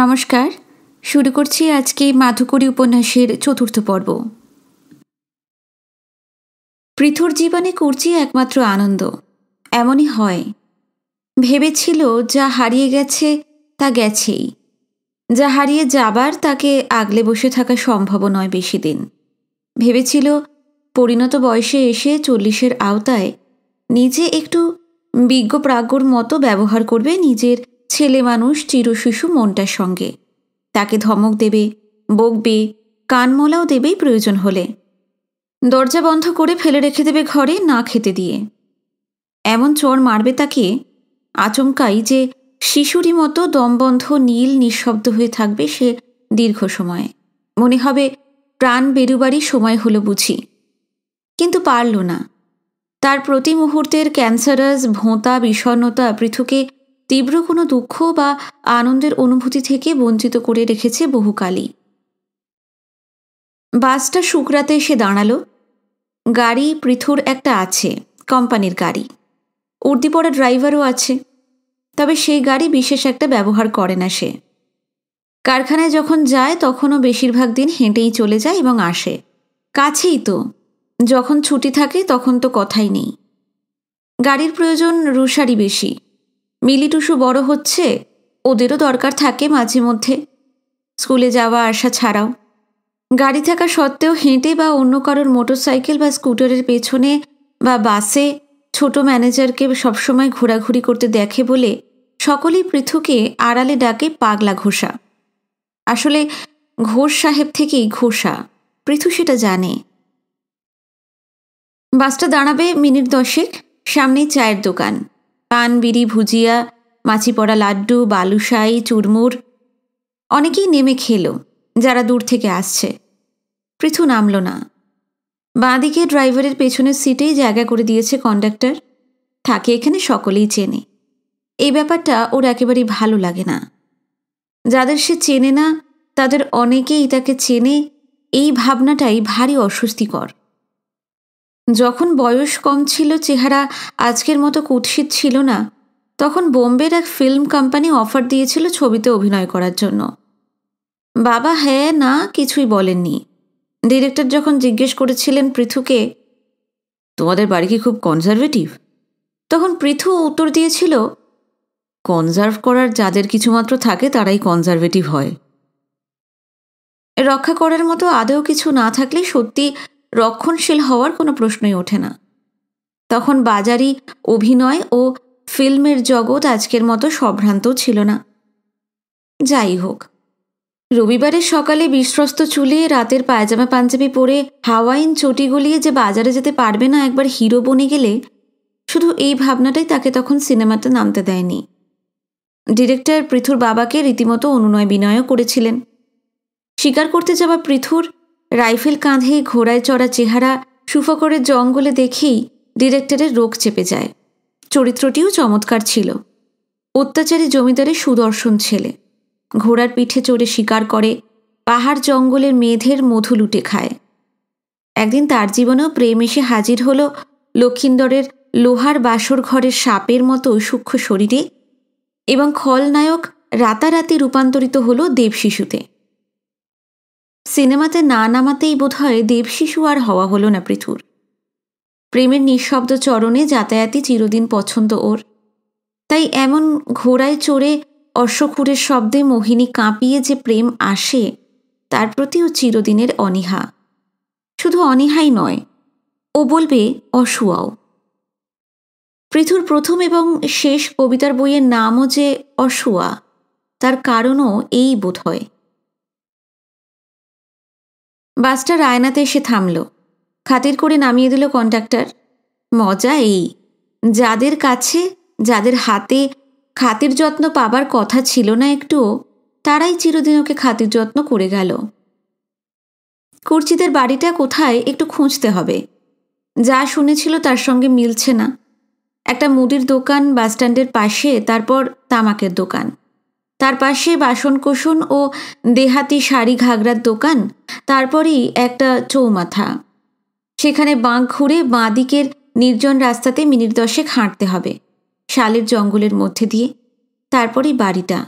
নমস্কার শুরু করছি আজকে মাধুকরী উপন্যাসের চতুর্থ পর্ব পৃথুর জীবনে করছি একমাত্র আনন্দ এমনই হয় ভেবেছিল যা হারিয়ে গেছে তা গেছেই যা হারিয়ে যাবার তাকে আগলে বসে থাকা সম্ভব নয় বেশি দিন ভেবেছিল পরিণত বয়সে এসে চল্লিশের আওতায় নিজে একটু বিজ্ঞ প্রাজ্ঞর মতো ব্যবহার করবে নিজের ছেলে মানুষ চিরশিশু মনটার সঙ্গে তাকে ধমক দেবে বকবে কানমলাও দেবেই প্রয়োজন হলে দরজা বন্ধ করে ফেলে রেখে দেবে ঘরে না খেতে দিয়ে এমন চোর মারবে তাকে আচমকাই যে শিশুরই মতো দমবন্ধ নীল নিঃশব্দ হয়ে থাকবে সে দীর্ঘ সময় মনে হবে প্রাণ বেরুবারই সময় হলো বুঝি কিন্তু পারল না তার প্রতি মুহূর্তের ক্যান্সারাস ভোঁতা বিষণ্নতা পৃথুকে তীব্র কোনো দুঃখ বা আনন্দের অনুভূতি থেকে বঞ্চিত করে রেখেছে বহুকালই বাসটা শুকরাতে এসে দাঁড়ালো গাড়ি পৃথুর একটা আছে কোম্পানির গাড়ি পড়া ড্রাইভারও আছে তবে সেই গাড়ি বিশেষ একটা ব্যবহার করে না সে কারখানায় যখন যায় তখনও বেশিরভাগ দিন হেঁটেই চলে যায় এবং আসে কাছেই তো যখন ছুটি থাকে তখন তো কথাই নেই গাড়ির প্রয়োজন রুশারি বেশি মিলিটুসু বড় হচ্ছে ওদেরও দরকার থাকে মাঝে মধ্যে স্কুলে যাওয়া আসা ছাড়াও গাড়ি থাকা সত্ত্বেও হেঁটে বা অন্য কারোর মোটরসাইকেল বা স্কুটারের পেছনে বা বাসে ছোট ম্যানেজারকে সবসময় ঘোরাঘুরি করতে দেখে বলে সকলেই পৃথুকে আড়ালে ডাকে পাগলা ঘোষা আসলে ঘোষ সাহেব থেকেই ঘোষা পৃথু সেটা জানে বাসটা দাঁড়াবে মিনিট দশেক সামনেই চায়ের দোকান পানবিড়ি ভুজিয়া মাছি পড়া লাড্ডু বালুশাই চুরমুর অনেকেই নেমে খেল যারা দূর থেকে আসছে পৃথু নামল না বাঁদিকে ড্রাইভারের পেছনের সিটেই জায়গা করে দিয়েছে কন্ডাক্টর থাকে এখানে সকলেই চেনে এই ব্যাপারটা ওর একেবারেই ভালো লাগে না যাদের সে চেনে না তাদের অনেকেই তাকে চেনে এই ভাবনাটাই ভারী অস্বস্তিকর যখন বয়স কম ছিল চেহারা আজকের মতো কুৎসিত ছিল না তখন বোম্বের এক ফিল্ম কোম্পানি অফার দিয়েছিল ছবিতে অভিনয় করার জন্য বাবা হ্যাঁ না কিছুই বলেননি ডিরেক্টর যখন জিজ্ঞেস করেছিলেন পৃথুকে তোমাদের বাড়ি কি খুব কনজারভেটিভ তখন পৃথু উত্তর দিয়েছিল কনজার্ভ করার যাদের কিছুমাত্র থাকে তারাই কনজারভেটিভ হয় রক্ষা করার মতো আদেও কিছু না থাকলে সত্যি রক্ষণশীল হওয়ার কোনো প্রশ্নই ওঠে না তখন বাজারি অভিনয় ও ফিল্মের জগৎ আজকের মতো সভ্রান্ত ছিল না যাই হোক রবিবারের সকালে বিশ্বস্ত চুলে রাতের পায়জামা পাঞ্জাবি পরে হাওয়াইন চটি গলিয়ে যে বাজারে যেতে পারবে না একবার হিরো বনে গেলে শুধু এই ভাবনাটাই তাকে তখন সিনেমাতে নামতে দেয়নি ডিরেক্টর পৃথুর বাবাকে রীতিমতো অনুনয় বিনয়ও করেছিলেন স্বীকার করতে যাওয়া পৃথুর রাইফেল কাঁধে ঘোড়ায় চড়া চেহারা সুফকরের জঙ্গলে দেখেই ডিরেক্টরের রোগ চেপে যায় চরিত্রটিও চমৎকার ছিল অত্যাচারী জমিদারের সুদর্শন ছেলে ঘোড়ার পিঠে চড়ে শিকার করে পাহাড় জঙ্গলের মেধের মধু লুটে খায় একদিন তার জীবনেও প্রেম এসে হাজির হল লক্ষিন্দরের লোহার বাসর ঘরের সাপের মতো সূক্ষ্ম শরীরে এবং খলনায়ক রাতারাতি রূপান্তরিত হল দেবশিশুতে সিনেমাতে না নামাতেই বোধ হয় দেবশিশু আর হওয়া হলো না পৃথুর প্রেমের নিঃশব্দ চরণে যাতায়াতই চিরদিন পছন্দ ওর তাই এমন ঘোড়ায় চড়ে অশ্বখুরের শব্দে মোহিনী কাঁপিয়ে যে প্রেম আসে তার প্রতিও চিরদিনের অনীহা শুধু অনীহাই নয় ও বলবে অসুয়াও পৃথুর প্রথম এবং শেষ কবিতার বইয়ের নামও যে অসুয়া তার কারণও এই বোধ হয় বাসটা রায়নাতে এসে থামল খাতির করে নামিয়ে দিল কন্ডাক্টর মজা এই যাদের কাছে যাদের হাতে খাতির যত্ন পাবার কথা ছিল না একটুও তারাই চিরদিন ওকে খাতির যত্ন করে গেল কুর্চিদের বাড়িটা কোথায় একটু খুঁজতে হবে যা শুনেছিল তার সঙ্গে মিলছে না একটা মুদির দোকান বাসস্ট্যান্ডের পাশে তারপর তামাকের দোকান তার পাশে বাসনকোসন ও দেহাতি শাড়ি ঘাগরার দোকান তারপরেই একটা চৌমাথা সেখানে বাঁক ঘুরে বাঁ দিকের নির্জন রাস্তাতে মিনিট দশেক হাঁটতে হবে শালের জঙ্গলের মধ্যে দিয়ে তারপরেই বাড়িটা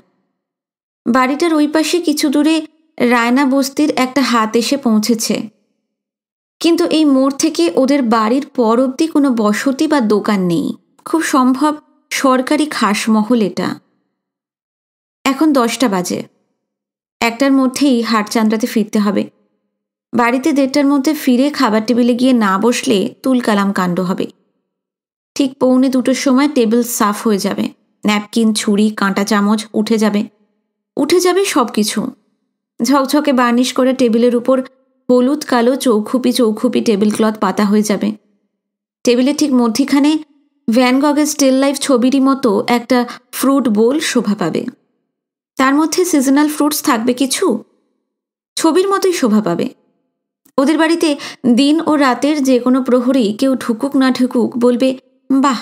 বাড়িটার ওই পাশে কিছু দূরে রায়না বস্তির একটা হাত এসে পৌঁছেছে কিন্তু এই মোড় থেকে ওদের বাড়ির পর অব্দি কোনো বসতি বা দোকান নেই খুব সম্ভব সরকারি খাসমহল এটা এখন দশটা বাজে একটার মধ্যেই হাটচান্দ্রাতে ফিরতে হবে বাড়িতে দেড়টার মধ্যে ফিরে খাবার টেবিলে গিয়ে না বসলে তুলকালাম কাণ্ড হবে ঠিক পৌনে দুটোর সময় টেবিল সাফ হয়ে যাবে ন্যাপকিন ছুরি কাঁটা চামচ উঠে যাবে উঠে যাবে সব কিছু ঝকঝকে বার্নিশ করে টেবিলের উপর হলুদ কালো চৌখুপি চৌখুপি টেবিল ক্লথ পাতা হয়ে যাবে টেবিলের ঠিক মধ্যিখানে ভ্যানগগের স্টিল লাইফ ছবিরই মতো একটা ফ্রুট বোল শোভা পাবে তার মধ্যে সিজনাল ফ্রুটস থাকবে কিছু ছবির মতোই শোভা পাবে ওদের বাড়িতে দিন ও রাতের যে কোনো প্রহরী কেউ ঢুকুক না ঢুকুক বলবে বাহ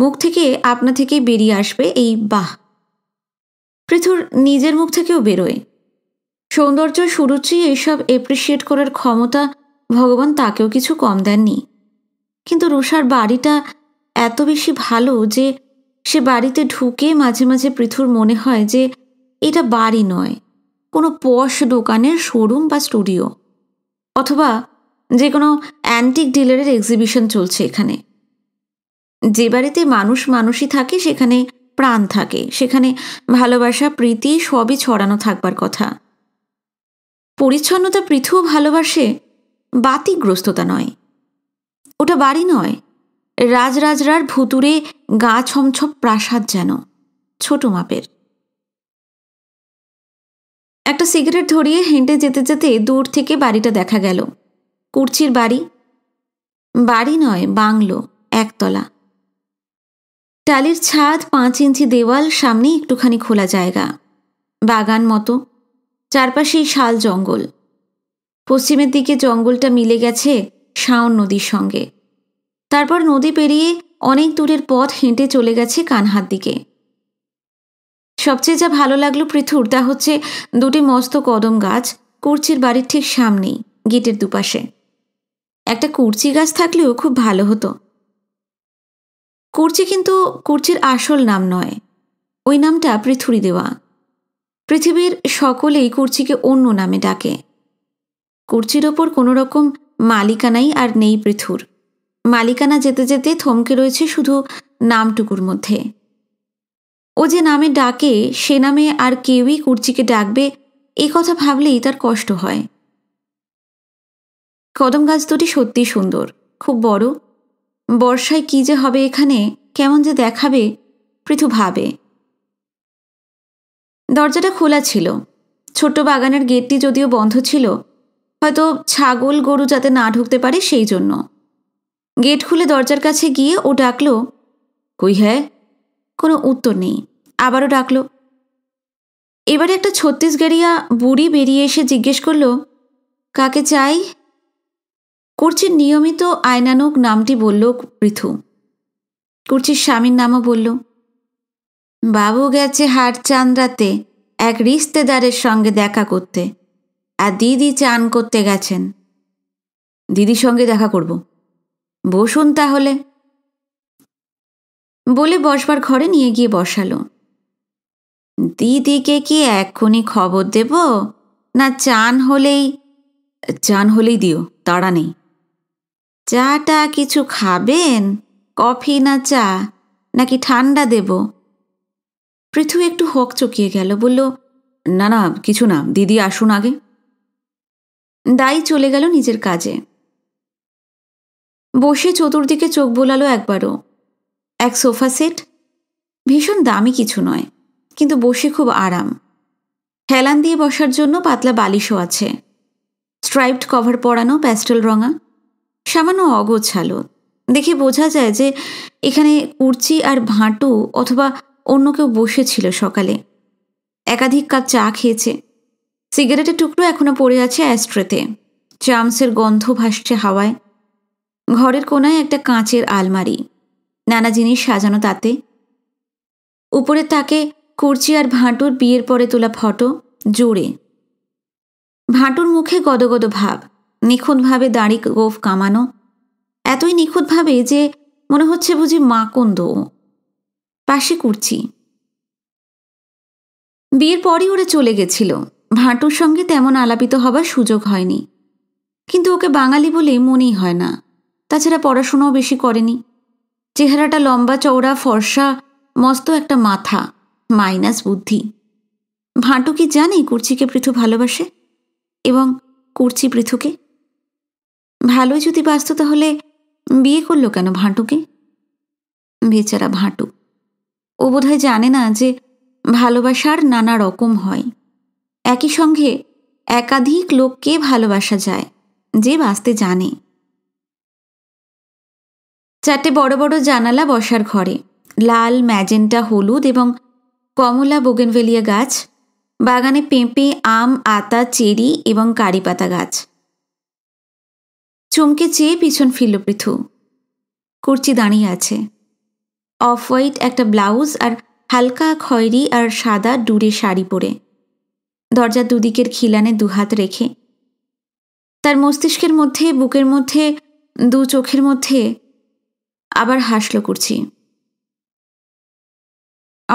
মুখ থেকে আপনা থেকেই বেরিয়ে আসবে এই বাহ পৃথুর নিজের মুখ থেকেও বেরোয় সৌন্দর্য সুরুচি এইসব এপ্রিসিয়েট করার ক্ষমতা ভগবান তাকেও কিছু কম দেননি কিন্তু রুষার বাড়িটা এত বেশি ভালো যে সে বাড়িতে ঢুকে মাঝে মাঝে পৃথুর মনে হয় যে এটা বাড়ি নয় কোনো পশ দোকানের শোরুম বা স্টুডিও অথবা যে কোনো অ্যান্টিক ডিলারের এক্সিবিশন চলছে এখানে যে বাড়িতে মানুষ মানুষই থাকে সেখানে প্রাণ থাকে সেখানে ভালোবাসা প্রীতি সবই ছড়ানো থাকবার কথা পরিচ্ছন্নতা পৃথু ভালোবাসে বাতিগ্রস্ততা নয় ওটা বাড়ি নয় রাজরাজরার ভুতুরে গা ছমছম প্রাসাদ যেন ছোট মাপের একটা সিগারেট ধরিয়ে হেঁটে যেতে যেতে দূর থেকে বাড়িটা দেখা গেল কুর্চির বাড়ি বাড়ি নয় বাংলো একতলা টালির ছাদ পাঁচ ইঞ্চি দেওয়াল সামনে একটুখানি খোলা জায়গা বাগান মতো চারপাশেই শাল জঙ্গল পশ্চিমের দিকে জঙ্গলটা মিলে গেছে শাওন নদীর সঙ্গে তারপর নদী পেরিয়ে অনেক দূরের পথ হেঁটে চলে গেছে কানহার দিকে সবচেয়ে যা ভালো লাগলো পৃথুর তা হচ্ছে দুটি মস্ত কদম গাছ কুর্চির বাড়ির ঠিক সামনেই গেটের দুপাশে একটা কুর্চি গাছ থাকলেও খুব ভালো হতো কুর্চি কিন্তু কুর্চির আসল নাম নয় ওই নামটা পৃথুরি দেওয়া পৃথিবীর সকলেই কুর্চিকে অন্য নামে ডাকে কুর্চির ওপর কোনো রকম মালিকানাই আর নেই পৃথুর মালিকানা যেতে যেতে থমকে রয়েছে শুধু নামটুকুর মধ্যে ও যে নামে ডাকে সে নামে আর কেউই কুর্চিকে ডাকবে এ কথা ভাবলেই তার কষ্ট হয় কদম গাছ দুটি সত্যি সুন্দর খুব বড় বর্ষায় কী যে হবে এখানে কেমন যে দেখাবে পৃথু ভাবে দরজাটা খোলা ছিল ছোট্ট বাগানের গেটটি যদিও বন্ধ ছিল হয়তো ছাগল গরু যাতে না ঢুকতে পারে সেই জন্য গেট খুলে দরজার কাছে গিয়ে ও ডাকলো কই হ্যাঁ কোনো উত্তর নেই আবারও ডাকলো এবারে একটা ছত্তিশগড়িয়া বুড়ি বেরিয়ে এসে জিজ্ঞেস করলো কাকে চাই কুর্চির নিয়মিত আয়নানুক নামটি বলল পৃথু কুর্চির স্বামীর নামও বলল বাবু গেছে হাট চান্দ্রাতে এক রিস্তেদারের সঙ্গে দেখা করতে আর দিদি চান করতে গেছেন দিদির সঙ্গে দেখা করবো বসুন তাহলে বলে বসবার ঘরে নিয়ে গিয়ে বসালো দিদিকে কি এক্ষুনি খবর দেব না চান হলেই চান হলেই দিও তাড়া নেই চাটা কিছু খাবেন কফি না চা নাকি ঠান্ডা দেব পৃথু একটু হক চকিয়ে গেল বলল না না কিছু না দিদি আসুন আগে দাই চলে গেল নিজের কাজে বসে চতুর্দিকে চোখ বোলালো একবারও এক সোফা সেট ভীষণ দামি কিছু নয় কিন্তু বসে খুব আরাম হেলান দিয়ে বসার জন্য পাতলা বালিশও আছে স্ট্রাইপড কভার পরানো প্যাস্টেল রঙা সামান্য অগোছালো দেখে বোঝা যায় যে এখানে কুর্চি আর ভাঁটু অথবা অন্য কেউ বসেছিল সকালে একাধিক কাপ চা খেয়েছে সিগারেটের টুকরো এখনও পড়ে আছে অ্যাস্ট্রেতে চামসের গন্ধ ভাসছে হাওয়ায় ঘরের কোনায় একটা কাঁচের আলমারি নানা জিনিস সাজানো তাতে উপরে তাকে কুর্চি আর ভাঁটুর বিয়ের পরে তোলা ফটো জোরে ভাঁটুর মুখে গদগদ ভাব নিখুঁতভাবে দাড়ি গোফ কামানো এতই নিখুঁতভাবে যে মনে হচ্ছে বুঝি মাকন্দ পাশে কুর্চি বিয়ের পরই ওরা চলে গেছিল ভাঁটুর সঙ্গে তেমন আলাপিত হবার সুযোগ হয়নি কিন্তু ওকে বাঙালি বলে মনেই হয় না তাছাড়া পড়াশোনাও বেশি করেনি চেহারাটা লম্বা চওড়া ফর্সা মস্ত একটা মাথা মাইনাস বুদ্ধি ভাঁটু কি জানে কুর্চিকে পৃথু ভালোবাসে এবং কুর্চি পৃথুকে ভালোই যদি বাঁচত তাহলে বিয়ে করলো কেন ভাঁটুকে বেচারা ভাঁটু ও বোধহয় জানে না যে ভালোবাসার নানা রকম হয় একই সঙ্গে একাধিক লোককে ভালোবাসা যায় যে বাঁচতে জানে চারটে বড় বড় জানালা বসার ঘরে লাল ম্যাজেন্টা হলুদ এবং কমলা বোগেনভেলিয়া গাছ বাগানে পেঁপে আম আতা চেরি এবং কারি পাতা গাছ চমকে চেয়ে পিছন ফিরল পৃথু কুর্চি দাঁড়িয়ে আছে অফ হোয়াইট একটা ব্লাউজ আর হালকা খয়েরি আর সাদা ডুরে শাড়ি পরে দরজার দুদিকের খিলানে দুহাত রেখে তার মস্তিষ্কের মধ্যে বুকের মধ্যে দু চোখের মধ্যে আবার হাসল করছি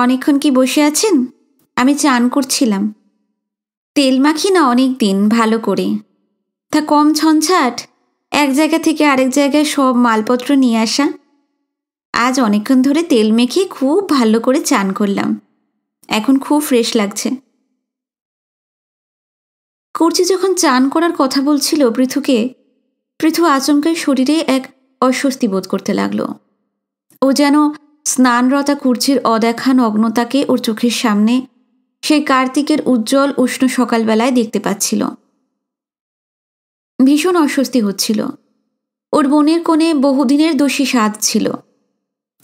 অনেকক্ষণ কি বসে আছেন আমি চান করছিলাম তেল মাখি না অনেক দিন ভালো করে তা কম ছনছাট এক জায়গা থেকে আরেক জায়গায় সব মালপত্র নিয়ে আসা আজ অনেকক্ষণ ধরে তেল মেখে খুব ভালো করে চান করলাম এখন খুব ফ্রেশ লাগছে করছি যখন চান করার কথা বলছিল পৃথুকে পৃথু আচমকায় শরীরে এক অস্বস্তি বোধ করতে লাগলো ও যেন স্নানরতা কুর্চির অদেখা নগ্নতাকে ওর চোখের সামনে সেই কার্তিকের উজ্জ্বল উষ্ণ সকালবেলায় দেখতে পাচ্ছিল ভীষণ অস্বস্তি হচ্ছিল ওর বোনের কোণে বহুদিনের দোষী স্বাদ ছিল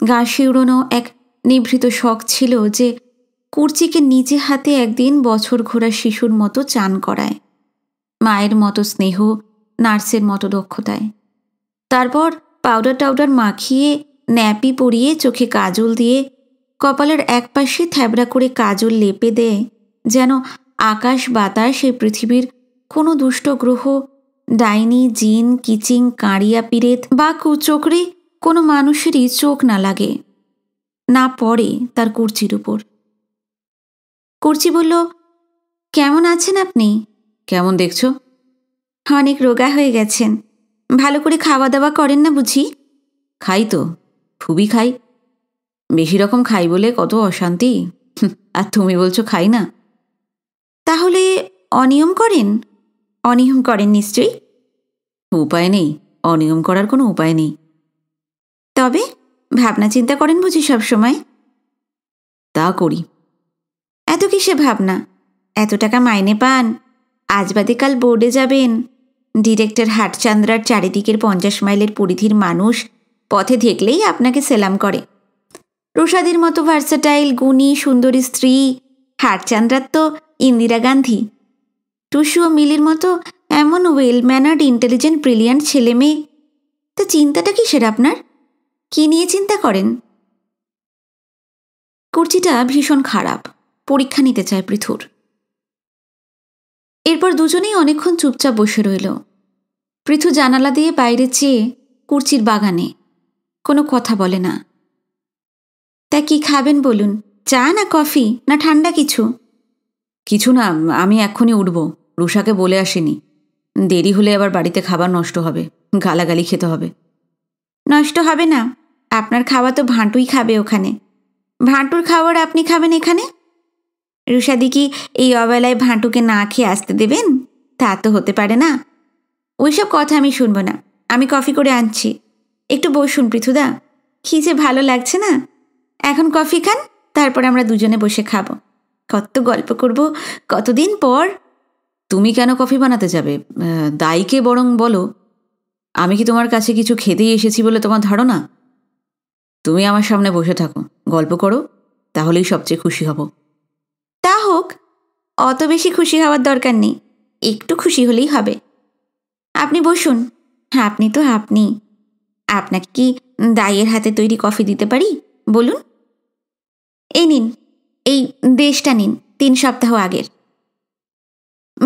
গা শিউড়নো এক নিভৃত শখ ছিল যে কুর্চিকে নিজে হাতে একদিন বছর ঘোরা শিশুর মতো চান করায় মায়ের মতো স্নেহ নার্সের মতো দক্ষতায় তারপর পাউডার টাউডার মাখিয়ে ন্যাপি পরিয়ে চোখে কাজল দিয়ে কপালের এক পাশে থ্যাবড়া করে কাজল লেপে দেয় যেন আকাশ বাতাস এই পৃথিবীর কোনো দুষ্ট গ্রহ ডাইনি জিন কিচিং কাঁড়িয়া পিরেত বা কুচোকরে কোনো মানুষেরই চোখ না লাগে না পড়ে তার কুর্চির উপর কুর্চি বলল কেমন আছেন আপনি কেমন দেখছ অনেক রোগা হয়ে গেছেন ভালো করে খাওয়া দাওয়া করেন না বুঝি খাই তো খুবই খাই বেশি রকম খাই বলে কত অশান্তি আর তুমি বলছো খাই না তাহলে অনিয়ম করেন অনিয়ম করেন নিশ্চয়ই উপায় নেই অনিয়ম করার কোনো উপায় নেই তবে ভাবনা চিন্তা করেন বুঝি সবসময় তা করি এত কিসে ভাবনা এত টাকা মাইনে পান আজ বাদে কাল বোর্ডে যাবেন ডিরেক্টর হাটচান্দ্রার চারিদিকের পঞ্চাশ মাইলের পরিধির মানুষ পথে দেখলেই আপনাকে সেলাম করে প্রসাদের মতো ভার্সাটাইল গুণী সুন্দরী স্ত্রী হাটচান্দ্রার তো ইন্দিরা গান্ধী টুসু ও মিলির মতো এমন ওয়েল ম্যানার্ড ইন্টেলিজেন্ট ব্রিলিয়ান্ট ছেলে মেয়ে তা চিন্তাটা কিসের আপনার কি নিয়ে চিন্তা করেন কুর্চিটা ভীষণ খারাপ পরীক্ষা নিতে চায় পৃথুর এরপর দুজনেই অনেকক্ষণ চুপচাপ বসে রইল পৃথু জানালা দিয়ে বাইরে চেয়ে কুর্চির বাগানে কোনো কথা বলে না তা কি খাবেন বলুন চা না কফি না ঠান্ডা কিছু কিছু না আমি এক্ষুনি উঠব রুষাকে বলে আসিনি দেরি হলে আবার বাড়িতে খাবার নষ্ট হবে গালাগালি খেতে হবে নষ্ট হবে না আপনার খাওয়া তো ভাঁটুই খাবে ওখানে ভাঁটুর খাবার আপনি খাবেন এখানে রুষাদি কি এই অবেলায় ভাঁটুকে না খেয়ে আসতে দেবেন তা তো হতে পারে না ওইসব কথা আমি শুনবো না আমি কফি করে আনছি একটু বসুন পৃথুদা কী যে ভালো লাগছে না এখন কফি খান তারপর আমরা দুজনে বসে খাবো কত গল্প করব কতদিন পর তুমি কেন কফি বানাতে যাবে দাইকে বরং বলো আমি কি তোমার কাছে কিছু খেতেই এসেছি বলে তোমার ধারণা তুমি আমার সামনে বসে থাকো গল্প করো তাহলেই সবচেয়ে খুশি হব তা হোক অত বেশি খুশি হওয়ার দরকার নেই একটু খুশি হলেই হবে আপনি বসুন হ্যাঁ, আপনি তো আপনি আপনাকে কি দায়ের হাতে তৈরি কফি দিতে পারি বলুন এই নিন এই দেশটা নিন তিন সপ্তাহ আগের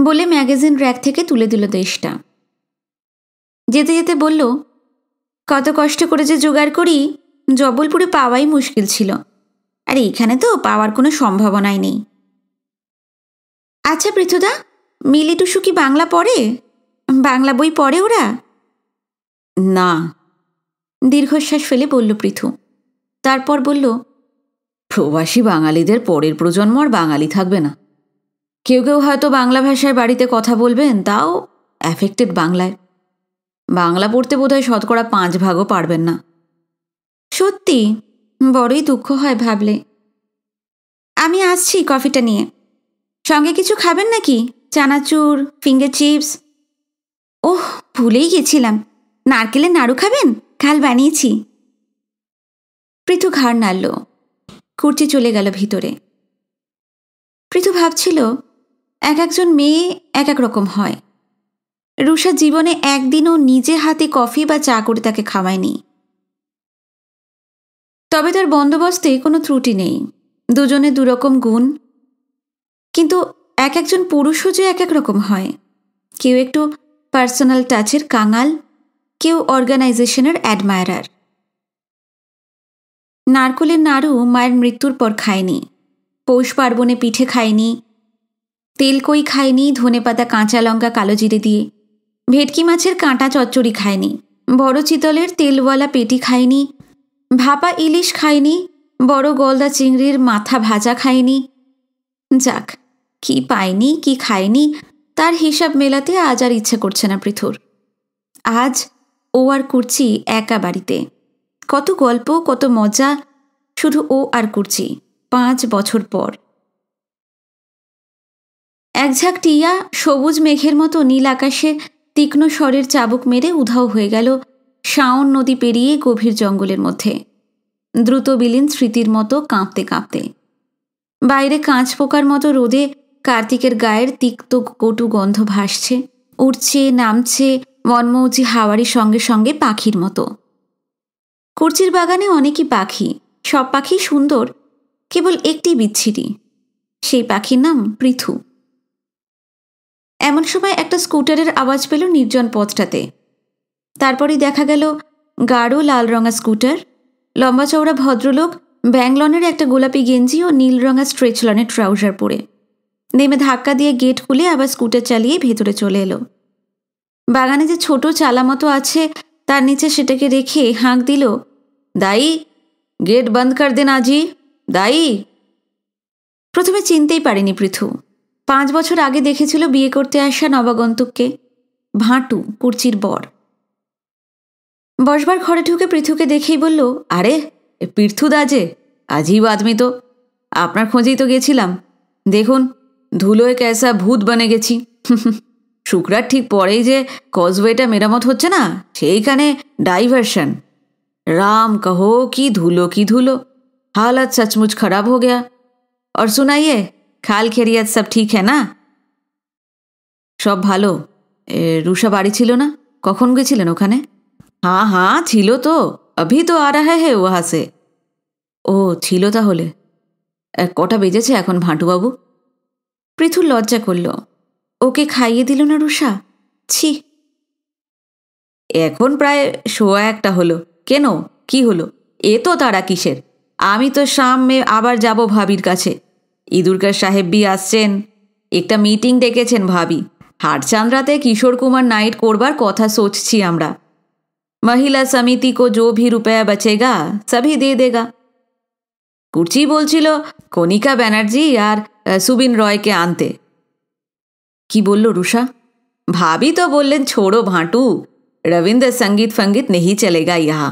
বলে ম্যাগাজিন র্যাক থেকে তুলে দিল দেশটা যেতে যেতে বলল কত কষ্ট করে যে জোগাড় করি জবলপুরে পাওয়াই মুশকিল ছিল আর এখানে তো পাওয়ার কোনো সম্ভাবনাই নেই আচ্ছা পৃথুদা মিলি টুসু কি বাংলা পড়ে বাংলা বই পড়ে ওরা না দীর্ঘশ্বাস ফেলে বলল পৃথু তারপর বলল প্রবাসী বাঙালিদের পরের প্রজন্ম আর বাঙালি থাকবে না কেউ কেউ হয়তো বাংলা ভাষায় বাড়িতে কথা বলবেন তাও অ্যাফেক্টেড বাংলায় বাংলা পড়তে বোধহয় শতকরা পাঁচ ভাগও পারবেন না সত্যি বড়ই দুঃখ হয় ভাবলে আমি আসছি কফিটা নিয়ে সঙ্গে কিছু খাবেন নাকি চানাচুর ফিঙ্গার চিপস ওহ ভুলেই গেছিলাম নারকেলের নাড়ু খাবেন কাল বানিয়েছি পৃথু ঘাড় নাড়ল কুর্চি চলে গেল ভিতরে পৃথু ভাবছিল এক একজন মেয়ে এক এক রকম হয় রুষা জীবনে একদিনও নিজে হাতে কফি বা চা করে তাকে খাওয়ায়নি তবে তার বন্দোবস্তে কোনো ত্রুটি নেই দুজনে দুরকম গুণ কিন্তু এক একজন পুরুষও যে এক এক রকম হয় কেউ একটু পার্সোনাল টাচের কাঙাল কেউ অর্গানাইজেশনের অ্যাডমায়ারার নারকলের নাড়ু মায়ের মৃত্যুর পর খায়নি পৌষ পার্বণে পিঠে খায়নি তেলকই খায়নি ধনে পাতা কাঁচা লঙ্কা কালো জিরে দিয়ে ভেটকি মাছের কাঁটা চচ্চড়ি খায়নি বড় চিতলের তেলওয়ালা পেটি খায়নি ভাপা ইলিশ খায়নি বড় গলদা চিংড়ির মাথা ভাজা খায়নি যাক কি পায়নি কি খায়নি তার হিসাব মেলাতে আজ আর ইচ্ছে করছে না পৃথুর আজ ও আর কুর্চি একা বাড়িতে কত গল্প কত মজা শুধু ও আর কুর্চি পাঁচ বছর পর একঝাঁক টিয়া সবুজ মেঘের মতো নীল আকাশে তীক্ষ্ণ স্বরের চাবুক মেরে উধাও হয়ে গেল শাওন নদী পেরিয়ে গভীর জঙ্গলের মধ্যে দ্রুত বিলীন স্মৃতির মতো কাঁপতে কাঁপতে বাইরে কাঁচ পোকার মতো রোদে কার্তিকের গায়ের তিক্ত কটু গন্ধ ভাসছে উঠছে নামছে মনমৌজি হাওয়ারি সঙ্গে সঙ্গে পাখির মতো কুর্চির বাগানে অনেকই পাখি সব পাখি সুন্দর কেবল একটি বিচ্ছিরি সেই পাখির নাম পৃথু এমন সময় একটা স্কুটারের আওয়াজ পেল নির্জন পথটাতে তারপরেই দেখা গেল গাঢ় লাল রঙা স্কুটার লম্বা চওড়া ভদ্রলোক ব্যাংলনের একটা গোলাপি গেঞ্জি ও নীল রঙা স্ট্রেচলনের ট্রাউজার পরে নেমে ধাক্কা দিয়ে গেট খুলে আবার স্কুটার চালিয়ে ভেতরে চলে এলো বাগানে যে ছোট চালা মতো আছে তার নিচে সেটাকে রেখে হাঁক দিল দাই গেট বন্ধ কর দেন আজি দাই প্রথমে চিনতেই পারেনি পৃথু পাঁচ বছর আগে দেখেছিল বিয়ে করতে আসা নবাগন্তুককে ভাঁটু কুর্চির বর বসবার ঘরে ঢুকে পৃথুকে দেখেই বলল আরে পৃথু দাজে আজই বাদমি তো আপনার খোঁজেই তো গেছিলাম দেখুন ধুলোয় ক্যাসা ভূত বনে গেছি শুক্রার ঠিক পরেই যে কজওয়েটা মেরামত হচ্ছে না সেইখানে ডাইভার্সন রাম কহো কি ধুলো কি ধুলো হালত সচমুচ খারাপ হো गया আর सुनाइए খাল খেরিয়াত সব ঠিক হ্যাঁ না সব ভালো রুষা বাড়ি ছিল না কখন গেছিলেন ওখানে হ্যাঁ হ্যাঁ ছিল তো অভি তো আ রাহা হ্যাঁ ওহা সে ও ছিল তাহলে কটা বেজেছে এখন ভাঁটুবাবু পৃথুর লজ্জা করল ওকে খাইয়ে দিল না রুষা ছি এখন প্রায় শোয়া একটা হলো কেন কি হলো এ তো তারা কিসের আমি তো সামনে আবার যাব ভাবির কাছে ইদুরকার সাহেব বি আসছেন একটা মিটিং ডেকেছেন ভাবি হাটচান্দ্রাতে কিশোর কুমার নাইট করবার কথা সোচছি আমরা মহিলা সমিতি কো যো ভি রুপয়া বচেগা सभी दे দেগা गुरची बोलছিল কোনিকা ব্যানার্জি আর সুবিন রয় কে আনতে কি বললো রুশা भाभी तो बोलলেন છોড়ো ভাটু রবীন্দ্র সংগীত ফাঙ্গিট নেহি چلےগা ইয়াহা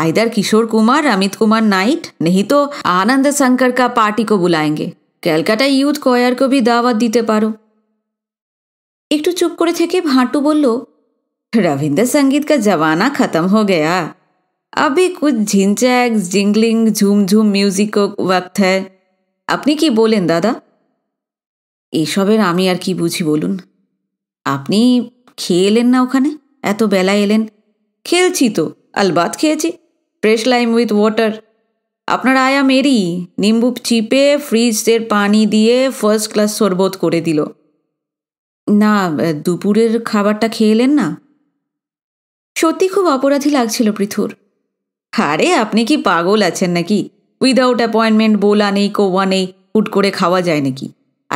আইদার কিশোর কুমার অমীত কুমার নাইট নেহি তো আনন্দ சங்கর কা পার্টি কো বুলায়েঙ্গে কেলকাতা ইয়ুথ কোয়ার কো ভি দাওয়ত dite paro একটু চুপ করে থেকে ভাটু বললো রবীন্দ্র সংগীত কা জওয়ানা খতম হো গয়া अभी कुछ झिंचैक जिंगलिंग ঝুমঝুম মিউজিকও वक्त है আপনি কি বলেন দাদা এসবের আমি আর কি বুঝি বলুন আপনি খেয়ে এলেন না ওখানে এত বেলা এলেন খেলছি তো আলবাত খেয়েছি ফ্রেশ লাইম উইথ ওয়াটার আপনার আয়া মেরি নিম্বু চিপে ফ্রিজের পানি দিয়ে ফার্স্ট ক্লাস শরবত করে দিল না দুপুরের খাবারটা খেয়ে এলেন না সত্যি খুব অপরাধী লাগছিল পৃথুর আরে আপনি কি পাগল আছেন নাকি উইদাউট অ্যাপয়েন্টমেন্ট বোলা নেই কোয়া নেই হুট করে খাওয়া যায় নাকি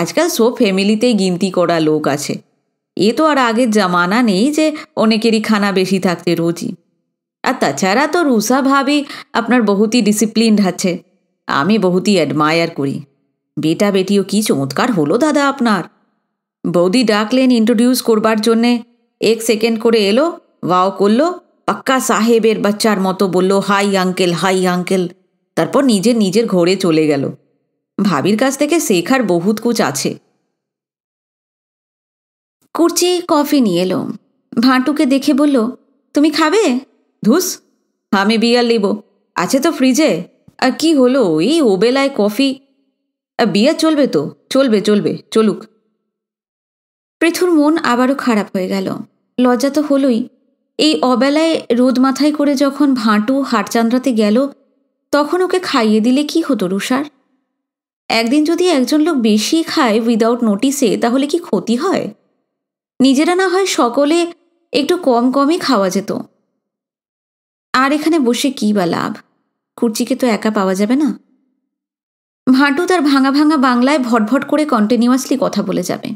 আজকাল সব ফ্যামিলিতেই গিনতি করা লোক আছে এ তো আর আগের জামানা নেই যে অনেকেরই খানা বেশি থাকছে রোজই আর তাছাড়া তো রুষা ভাবি আপনার বহুতই ডিসিপ্লিনড আছে আমি বহুতই অ্যাডমায়ার করি বেটা বেটিও কি চমৎকার হলো দাদা আপনার বৌদি ডাকলেন ইন্ট্রোডিউস করবার জন্যে এক সেকেন্ড করে এলো ওয়াও করলো পাক্কা সাহেবের বাচ্চার মতো বলল হাই আঙ্কেল হাই আঙ্কেল তারপর নিজে নিজের ঘরে চলে গেল ভাবির কাছ থেকে শেখার বহুত কুচ আছে কুর্চি কফি নিয়ে এলো ভাঁটুকে দেখে বলল তুমি খাবে ধুস আমি বিয়ার লিব আছে তো ফ্রিজে আর কি হলো এই ওবেলায় কফি বিয়া চলবে তো চলবে চলবে চলুক পৃথুর মন আবারও খারাপ হয়ে গেল লজ্জা তো হলোই এই অবেলায় রোদ মাথায় করে যখন ভাঁটু হাটচান্দ্রাতে গেল তখন ওকে খাইয়ে দিলে কি হতো রুষার একদিন যদি একজন লোক বেশি খায় উইদাউট নোটিসে তাহলে কি ক্ষতি হয় নিজেরা না হয় সকলে একটু কম কমই খাওয়া যেত আর এখানে বসে কি বা লাভ কুর্চিকে তো একা পাওয়া যাবে না ভাঁটু তার ভাঙা ভাঙা বাংলায় ভটভট করে কন্টিনিউয়াসলি কথা বলে যাবে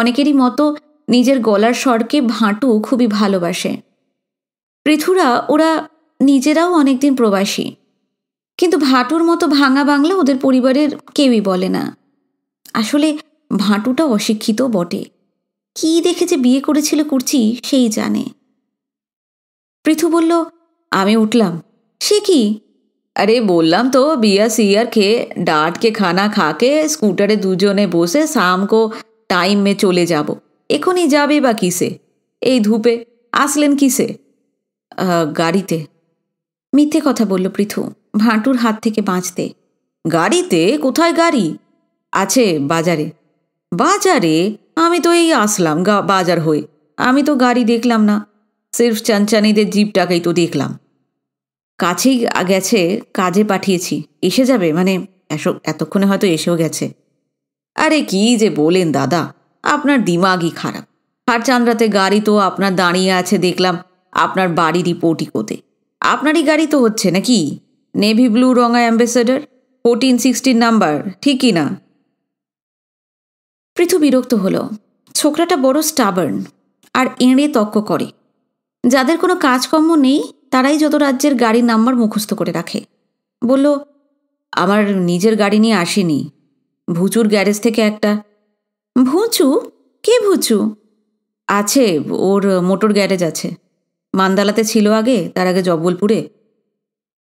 অনেকেরই মতো নিজের গলার স্বরকে ভাঁটু খুবই ভালোবাসে পৃথুরা ওরা নিজেরাও অনেকদিন প্রবাসী কিন্তু ভাটুর মতো ভাঙা বাংলা ওদের পরিবারের কেউই বলে না আসলে ভাটুটা অশিক্ষিত বটে কি দেখে যে বিয়ে করেছিল কুর্চি সেই জানে পৃথু বলল আমি উঠলাম সে কি আরে বললাম তো বিয়া সিয়ার খেয়ে ডাটকে খানা খাকে স্কুটারে দুজনে বসে শামকো টাইমে চলে যাবো এখনই যাবে বা কিসে এই ধূপে আসলেন কিসে গাড়িতে মিথ্যে কথা বলল পৃথু ভাঁটুর হাত থেকে বাঁচতে গাড়িতে কোথায় গাড়ি আছে বাজারে বাজারে আমি তো এই আসলাম বাজার হয়ে আমি তো গাড়ি দেখলাম না সির্ফ চানচানিদের জিপটাকেই তো দেখলাম কাছেই গেছে কাজে পাঠিয়েছি এসে যাবে মানে এসব এতক্ষণে হয়তো এসেও গেছে আরে কি যে বলেন দাদা আপনার দিমাগই খারাপ চান্দ্রাতে গাড়ি তো আপনার দাঁড়িয়ে আছে দেখলাম আপনার বাড়িরই পোটিকোতে আপনারই গাড়ি তো হচ্ছে নাকি নেভি ব্লু রঙা অ্যাম্বাসেডার ফোরটিন সিক্সটিন নাম্বার ঠিক কি না পৃথু বিরক্ত হলো ছোকরাটা বড় স্টাবার্ন আর এঁড়ে তক্ক করে যাদের কোনো কাজকর্ম নেই তারাই যত রাজ্যের গাড়ির নাম্বার মুখস্থ করে রাখে বলল আমার নিজের গাড়ি নিয়ে আসিনি ভুচুর গ্যারেজ থেকে একটা ভুচু কে ভুচু আছে ওর মোটর গ্যারেজ আছে মান্দালাতে ছিল আগে তার আগে জব্বলপুরে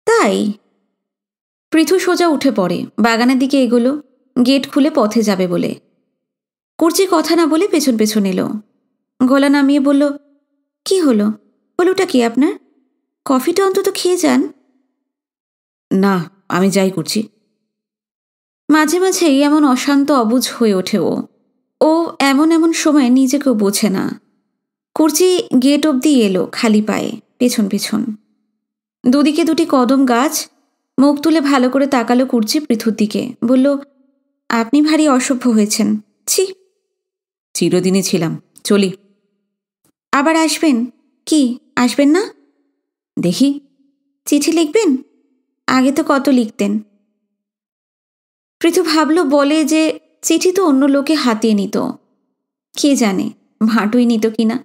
তাই পৃথু সোজা উঠে পড়ে বাগানের দিকে এগোলো গেট খুলে পথে যাবে বলে কুর্চি কথা না বলে পেছন পেছন এলো গলা নামিয়ে বলল কি হলো হলোটা কি আপনার কফিটা অন্তত খেয়ে যান না আমি যাই করছি মাঝে মাঝেই এমন অশান্ত অবুঝ হয়ে ওঠে ও ও এমন এমন সময় নিজেকেও বোঝে না কুর্চি গেট অবধি এলো খালি পায়ে পেছন পেছন দুদিকে দুটি কদম গাছ মুখ তুলে ভালো করে তাকালো কুর্চি পৃথুর দিকে বলল আপনি ভারী অসভ্য হয়েছেন ছি চিরদিনই ছিলাম চলি আবার আসবেন কি আসবেন না দেখি চিঠি লিখবেন আগে তো কত লিখতেন পৃথু ভাবল বলে যে চিঠি তো অন্য লোকে হাতিয়ে নিত কে জানে ভাটুই নিত কি না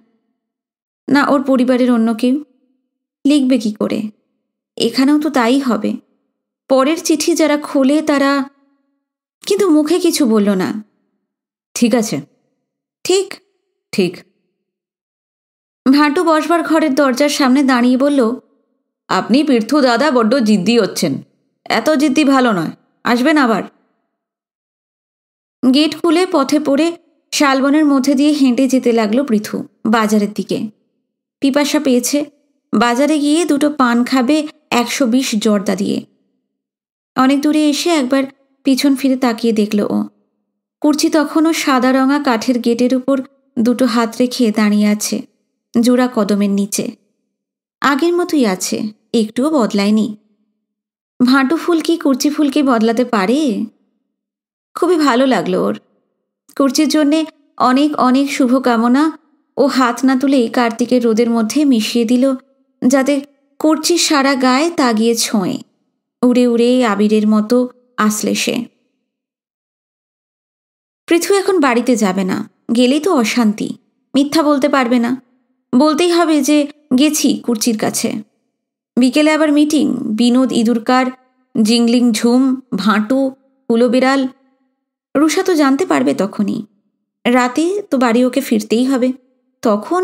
না ওর পরিবারের অন্য কেউ লিখবে কি করে এখানেও তো তাই হবে পরের চিঠি যারা খোলে তারা কিন্তু মুখে কিছু বলল না ঠিক আছে ঠিক ঠিক ভাটু বসবার ঘরের দরজার সামনে দাঁড়িয়ে বলল আপনি পীর্থ দাদা বড্ড জিদ্দি হচ্ছেন এত জিদ্দি ভালো নয় আসবেন আবার গেট খুলে পথে পড়ে শালবনের মধ্যে দিয়ে হেঁটে যেতে লাগলো পৃথু বাজারের দিকে পিপাসা পেয়েছে বাজারে গিয়ে দুটো পান খাবে একশো বিশ জর্দা দিয়ে অনেক দূরে এসে একবার পিছন ফিরে তাকিয়ে দেখল ও কুর্চি তখনও সাদা রঙা কাঠের গেটের উপর দুটো হাত রেখে দাঁড়িয়ে আছে জোড়া কদমের নিচে আগের মতোই আছে একটুও বদলায়নি ভাঁটু ফুল কি কুর্চি ফুলকে বদলাতে পারে খুবই ভালো লাগলো ওর কুর্চির জন্যে অনেক অনেক শুভকামনা ও হাত না তুলেই কার্তিকের রোদের মধ্যে মিশিয়ে দিল যাতে কুর্চির সারা গায়ে তাগিয়ে ছোঁয়ে উড়ে উড়ে আবিরের মতো আসলে সে পৃথু এখন বাড়িতে যাবে না গেলেই তো অশান্তি মিথ্যা বলতে পারবে না বলতেই হবে যে গেছি কুর্চির কাছে বিকেলে আবার মিটিং বিনোদ ইঁদুরকার জিংলিং ঝুম ভাঁটু কুলো বিড়াল রুষা তো জানতে পারবে তখনই রাতে তো বাড়ি ওকে ফিরতেই হবে তখন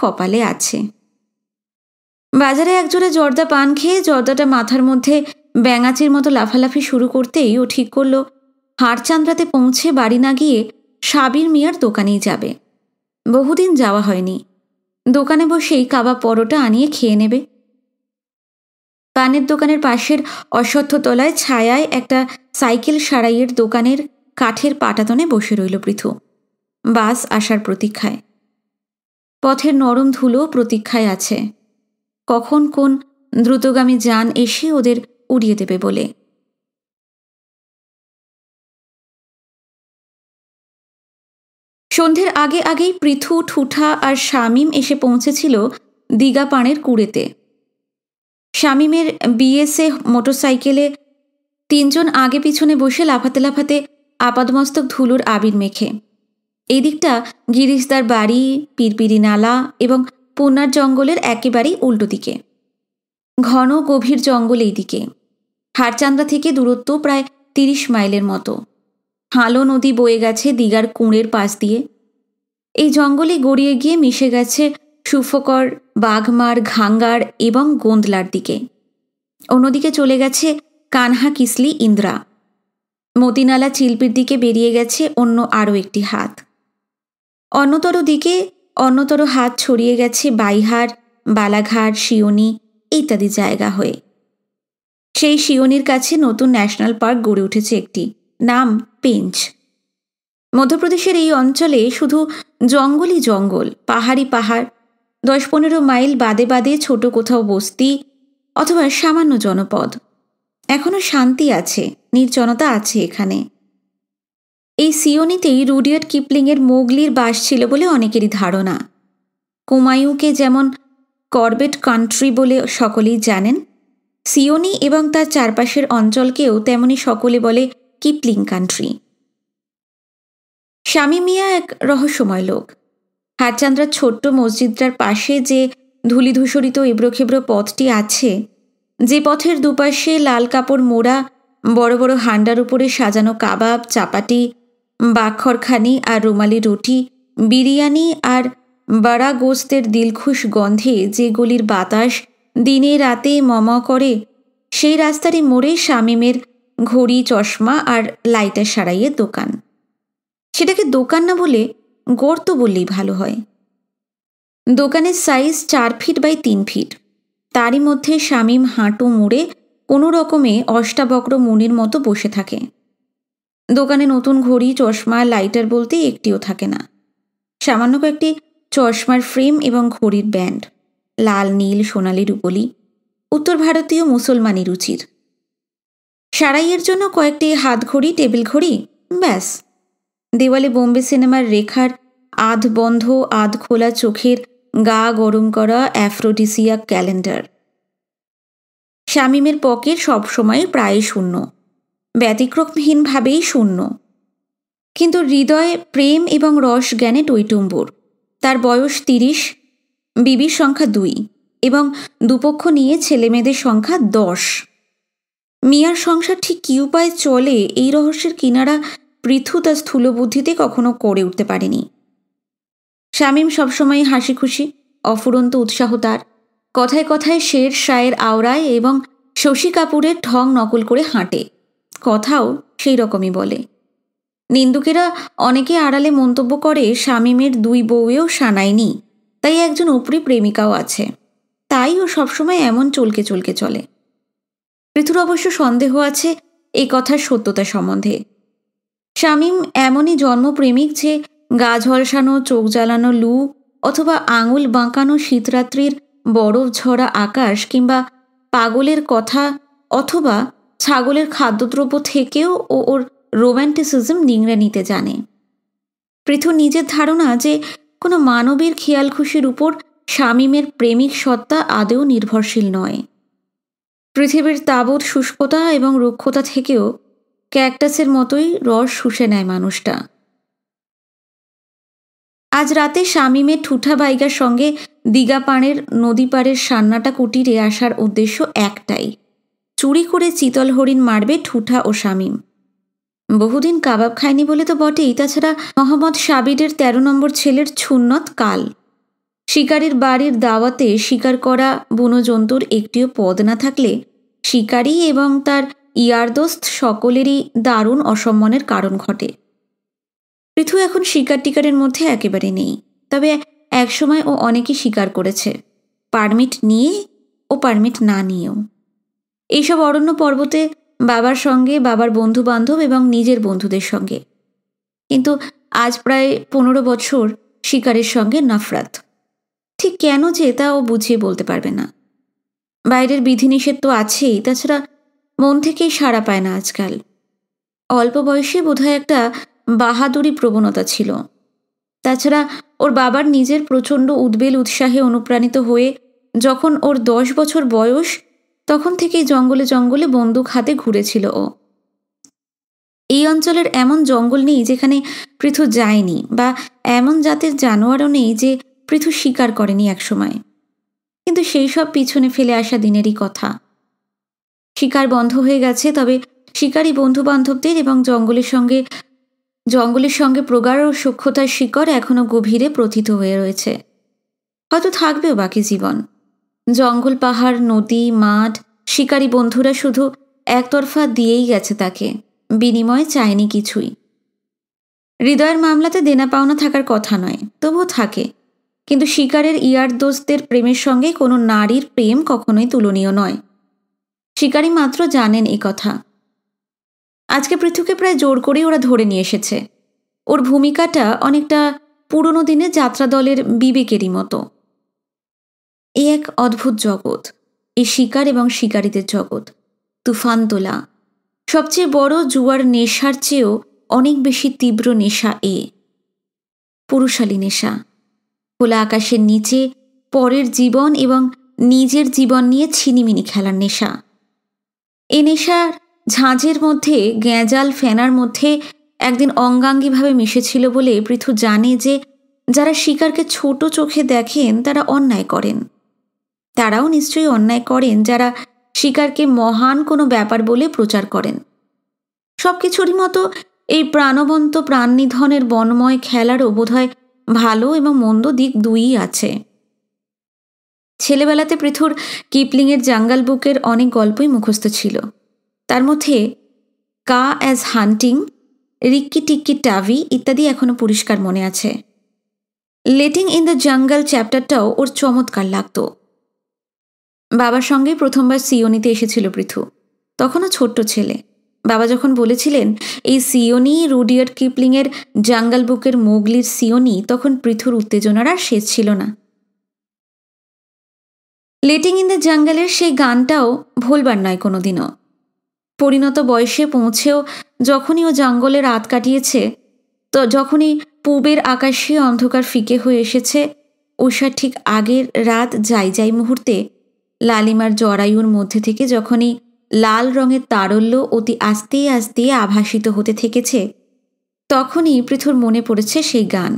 কপালে আছে বাজারে একজোড়ে জর্দা পান খেয়ে জর্দাটা মাথার মধ্যে ব্যাঙাচির মতো লাফালাফি শুরু করতেই ও ঠিক করলো হাড়চান্দ্রাতে পৌঁছে বাড়ি না গিয়ে সাবির মিয়ার দোকানেই যাবে বহুদিন যাওয়া হয়নি দোকানে বসেই কাবা পরোটা আনিয়ে খেয়ে নেবে পানের দোকানের পাশের অশ্বত্থতলায় ছায়ায় একটা সাইকেল সারাইয়ের দোকানের কাঠের পাটাতনে বসে রইল পৃথু বাস আসার প্রতীক্ষায় পথের নরম ধুলো প্রতীক্ষায় আছে কখন কোন দ্রুতগামী যান এসে ওদের উড়িয়ে দেবে বলে সন্ধ্যের আগে আগেই পৃথু ঠুঠা আর শামিম এসে পৌঁছেছিল দিগাপাড়ের কুড়েতে শামিমের বিএসএ মোটরসাইকেলে তিনজন আগে পিছনে বসে লাফাতে লাফাতে আপাদমস্তক ধুলোর আবির মেখে এই দিকটা গিরিশদার বাড়ি পিরপিরি নালা এবং পুনার জঙ্গলের একেবারেই উল্টো দিকে ঘন গভীর জঙ্গল এই দিকে হারচান্দা থেকে দূরত্ব প্রায় তিরিশ মাইলের মতো হালো নদী বয়ে গেছে দিগার কুঁড়ের পাশ দিয়ে এই জঙ্গলে গড়িয়ে গিয়ে মিশে গেছে সুফকর বাঘমার ঘাঙ্গার এবং গোন্দলার দিকে অন্যদিকে চলে গেছে কানহা কিসলি ইন্দ্রা মতিনালা চিলপির দিকে বেরিয়ে গেছে অন্য আরও একটি হাত অন্যতর দিকে অন্যতর হাত ছড়িয়ে গেছে বাইহার বালাঘাট শিওনি ইত্যাদি জায়গা হয়ে সেই শিওনির কাছে নতুন ন্যাশনাল পার্ক গড়ে উঠেছে একটি নাম পেঞ্চ মধ্যপ্রদেশের এই অঞ্চলে শুধু জঙ্গলই জঙ্গল পাহাড়ি পাহাড় দশ পনেরো মাইল বাদে বাদে ছোট কোথাও বস্তি অথবা সামান্য জনপদ এখনও শান্তি আছে নির্জনতা আছে এখানে এই সিওনিতেই রুডিয়ার কিপলিংয়ের মোগলির বাস ছিল বলে অনেকেরই ধারণা কুমায়ুকে যেমন করবেট কান্ট্রি বলে সকলেই জানেন সিওনি এবং তার চারপাশের অঞ্চলকেও তেমনি সকলে বলে কিপলিং কান্ট্রি স্বামী মিয়া এক রহস্যময় লোক হারচান্দ্রার ছোট্ট মসজিদটার পাশে যে ধূলিধূসরিত এবড়োখেবড়ো পথটি আছে যে পথের দুপাশে লাল কাপড় মোড়া বড় বড় হান্ডার উপরে সাজানো কাবাব চাপাটি বাখরখানি আর রুমালি রুটি বিরিয়ানি আর বাড়া গোস্তের দিলখুশ গন্ধে যে গলির বাতাস দিনে রাতে মম করে সেই রাস্তারই মোড়ে শামিমের ঘড়ি চশমা আর লাইটার সারাইয়ের দোকান সেটাকে দোকান না বলে গর্ত বললেই ভালো হয় দোকানের সাইজ চার ফিট বাই তিন ফিট তারই মধ্যে শামীম হাঁটু মুড়ে কোনো রকমে অষ্টাবক্র মুনির মতো বসে থাকে দোকানে নতুন ঘড়ি চশমা লাইটার বলতে একটিও থাকে না সামান্য কয়েকটি চশমার ফ্রেম এবং ঘড়ির ব্যান্ড লাল নীল সোনালি রুপলি উত্তর ভারতীয় মুসলমানি রুচির সারাইয়ের জন্য কয়েকটি হাত ঘড়ি টেবিল ঘড়ি ব্যাস দেওয়ালে বোম্বে সিনেমার রেখার আধ বন্ধ আধ খোলা চোখের গা গরম করা অ্যাফ্রোডিসিয়া ক্যালেন্ডার শামিমের পকেট সবসময় প্রায় শূন্য ব্যতিক্রমহীনভাবেই শূন্য কিন্তু হৃদয়ে প্রেম এবং রস জ্ঞানে টৈটুম্বুর তার বয়স তিরিশ বিবির সংখ্যা দুই এবং দুপক্ষ নিয়ে ছেলেমেয়েদের সংখ্যা দশ মিয়ার সংসার ঠিক কী উপায়ে চলে এই রহস্যের কিনারা পৃথু তার স্থূলবুদ্ধিতে কখনো করে উঠতে পারেনি শামীম সবসময় হাসি খুশি অফুরন্ত উৎসাহ তার কথায় কথায় শের শায়ের আওড়ায় এবং শশী কাপুরের ঠং নকল করে হাঁটে কথাও সেই রকমই বলে নিন্দুকেরা অনেকে আড়ালে মন্তব্য করে শামীমের দুই বউয়েও সানায়নি তাই একজন উপরি প্রেমিকাও আছে তাই ও সবসময় এমন চলকে চলকে চলে পৃথুর অবশ্য সন্দেহ আছে এই কথার সত্যতা সম্বন্ধে শামীম এমনই জন্মপ্রেমিক যে গা ঝলসানো চোখ জ্বালানো লু অথবা আঙুল বাঁকানো শীতরাত্রির বরফ ঝরা আকাশ কিংবা পাগলের কথা অথবা ছাগলের খাদ্যদ্রব্য থেকেও ও ওর রোম্যান্টিসিজম নিংড়ে নিতে জানে পৃথু নিজের ধারণা যে কোনো মানবীর খেয়াল খুশির উপর শামীমের প্রেমিক সত্তা আদেও নির্ভরশীল নয় পৃথিবীর তাবৎ শুষ্কতা এবং রুক্ষতা থেকেও ক্যাকটাসের মতোই রস শুষে নেয় মানুষটা আজ রাতে শামিমের ঠুঠা বাইগার সঙ্গে দিগাপাড়ের নদীপাড়ের সান্নাটা কুটিরে আসার উদ্দেশ্য একটাই চুরি করে চিতল হরিণ মারবে ঠুঠা ও শামিম বহুদিন কাবাব খায়নি বলে তো বটেই তাছাড়া মোহাম্মদ সাবিরের ১৩ নম্বর ছেলের ছুন্নত কাল শিকারীর বাড়ির দাওয়াতে শিকার করা জন্তুর একটিও পদ না থাকলে শিকারী এবং তার ইয়ারদোস্ত সকলেরই দারুণ অসম্মানের কারণ ঘটে পৃথু এখন শিকার টিকারের মধ্যে একেবারে নেই তবে একসময় ও অনেকে শিকার করেছে পারমিট নিয়ে ও পারমিট না নিয়েও এইসব অরণ্য পর্বতে বাবার সঙ্গে বাবার বন্ধু বান্ধব এবং নিজের বন্ধুদের সঙ্গে কিন্তু আজ প্রায় পনেরো বছর শিকারের সঙ্গে নাফরাত ঠিক কেন যে তা ও বুঝিয়ে বলতে পারবে না বাইরের বিধিনিষেধ তো আছেই তাছাড়া মন থেকেই সাড়া পায় না আজকাল অল্প বয়সে বোধহয় একটা বাহাদুরি প্রবণতা ছিল তাছাড়া ওর বাবার নিজের প্রচণ্ড উদ্বেল উৎসাহে অনুপ্রাণিত হয়ে যখন ওর দশ বছর বয়স তখন থেকেই জঙ্গলে জঙ্গলে বন্দুক হাতে ঘুরেছিল ও এই অঞ্চলের এমন জঙ্গল নেই যেখানে পৃথু যায়নি বা এমন জাতের জানোয়ারও নেই যে পৃথু স্বীকার করেনি একসময় কিন্তু সেই সব পিছনে ফেলে আসা দিনেরই কথা শিকার বন্ধ হয়ে গেছে তবে শিকারী বন্ধু বান্ধবদের এবং জঙ্গলের সঙ্গে জঙ্গলের সঙ্গে প্রগাঢ় সূক্ষ্মতার শিকড় এখনও গভীরে প্রথিত হয়ে রয়েছে হয়তো থাকবেও বাকি জীবন জঙ্গল পাহাড় নদী মাঠ শিকারী বন্ধুরা শুধু একতরফা দিয়েই গেছে তাকে বিনিময়ে চায়নি কিছুই হৃদয়ের মামলাতে দেনা পাওনা থাকার কথা নয় তবুও থাকে কিন্তু শিকারের ইয়ার দোস্তদের প্রেমের সঙ্গে কোনো নারীর প্রেম কখনোই তুলনীয় নয় শিকারী মাত্র জানেন এ কথা আজকে পৃথুকে প্রায় জোর করেই ওরা ধরে নিয়ে এসেছে ওর ভূমিকাটা অনেকটা পুরনো দিনে যাত্রা দলের বিবেকেরই মতো এ এক অদ্ভুত জগৎ এ শিকার এবং শিকারীদের জগৎ তুফান তোলা সবচেয়ে বড় জুয়ার নেশার চেয়েও অনেক বেশি তীব্র নেশা এ পুরুষালী নেশা খোলা আকাশের নিচে পরের জীবন এবং নিজের জীবন নিয়ে ছিনিমিনি খেলার নেশা এ নেশার ঝাঁঝের মধ্যে গ্যাঁজাল ফেনার মধ্যে একদিন অঙ্গাঙ্গিভাবে মিশেছিল বলে পৃথু জানে যে যারা শিকারকে ছোট চোখে দেখেন তারা অন্যায় করেন তারাও নিশ্চয়ই অন্যায় করেন যারা শিকারকে মহান কোনো ব্যাপার বলে প্রচার করেন সব কিছুরই মতো এই প্রাণবন্ত প্রাণনিধনের বনময় খেলারও বোধহয় ভালো এবং মন্দ দিক দুই আছে ছেলেবেলাতে পৃথুর কিপলিংয়ের জাঙ্গাল বুকের অনেক গল্পই মুখস্থ ছিল তার মধ্যে Kaa's hunting Rikki Tikki Tavi ইত্যাদি এখনও পরিষ্কার মনে আছে লেটিং ইন দ্য জঙ্গল চ্যাপ্টারটাও ওর চমৎকার লাগত বাবার সঙ্গে প্রথমবার সিওনিতে এসেছিল পৃথু তখনও ছোট্ট ছেলে বাবা যখন বলেছিলেন এই সিওনি রুডিয়ার কিপলিংয়ের জাঙ্গাল বুকের মোগলির সিওনি তখন পৃথুর উত্তেজনার আর শেষ ছিল না লেটিং ইন দ্য জঙ্গলের সেই গানটাও ভুলবার নয় কোনোদিনও পরিণত বয়সে পৌঁছেও যখনই ও জঙ্গলে রাত কাটিয়েছে তো যখনই পূবের আকাশে অন্ধকার ফিকে হয়ে এসেছে ঊষার ঠিক আগের রাত যাই যাই মুহূর্তে লালিমার জরায়ুর মধ্যে থেকে যখনই লাল রঙের তারল্য অতি আস্তে আস্তে আভাসিত হতে থেকেছে তখনই পৃথুর মনে পড়েছে সেই গান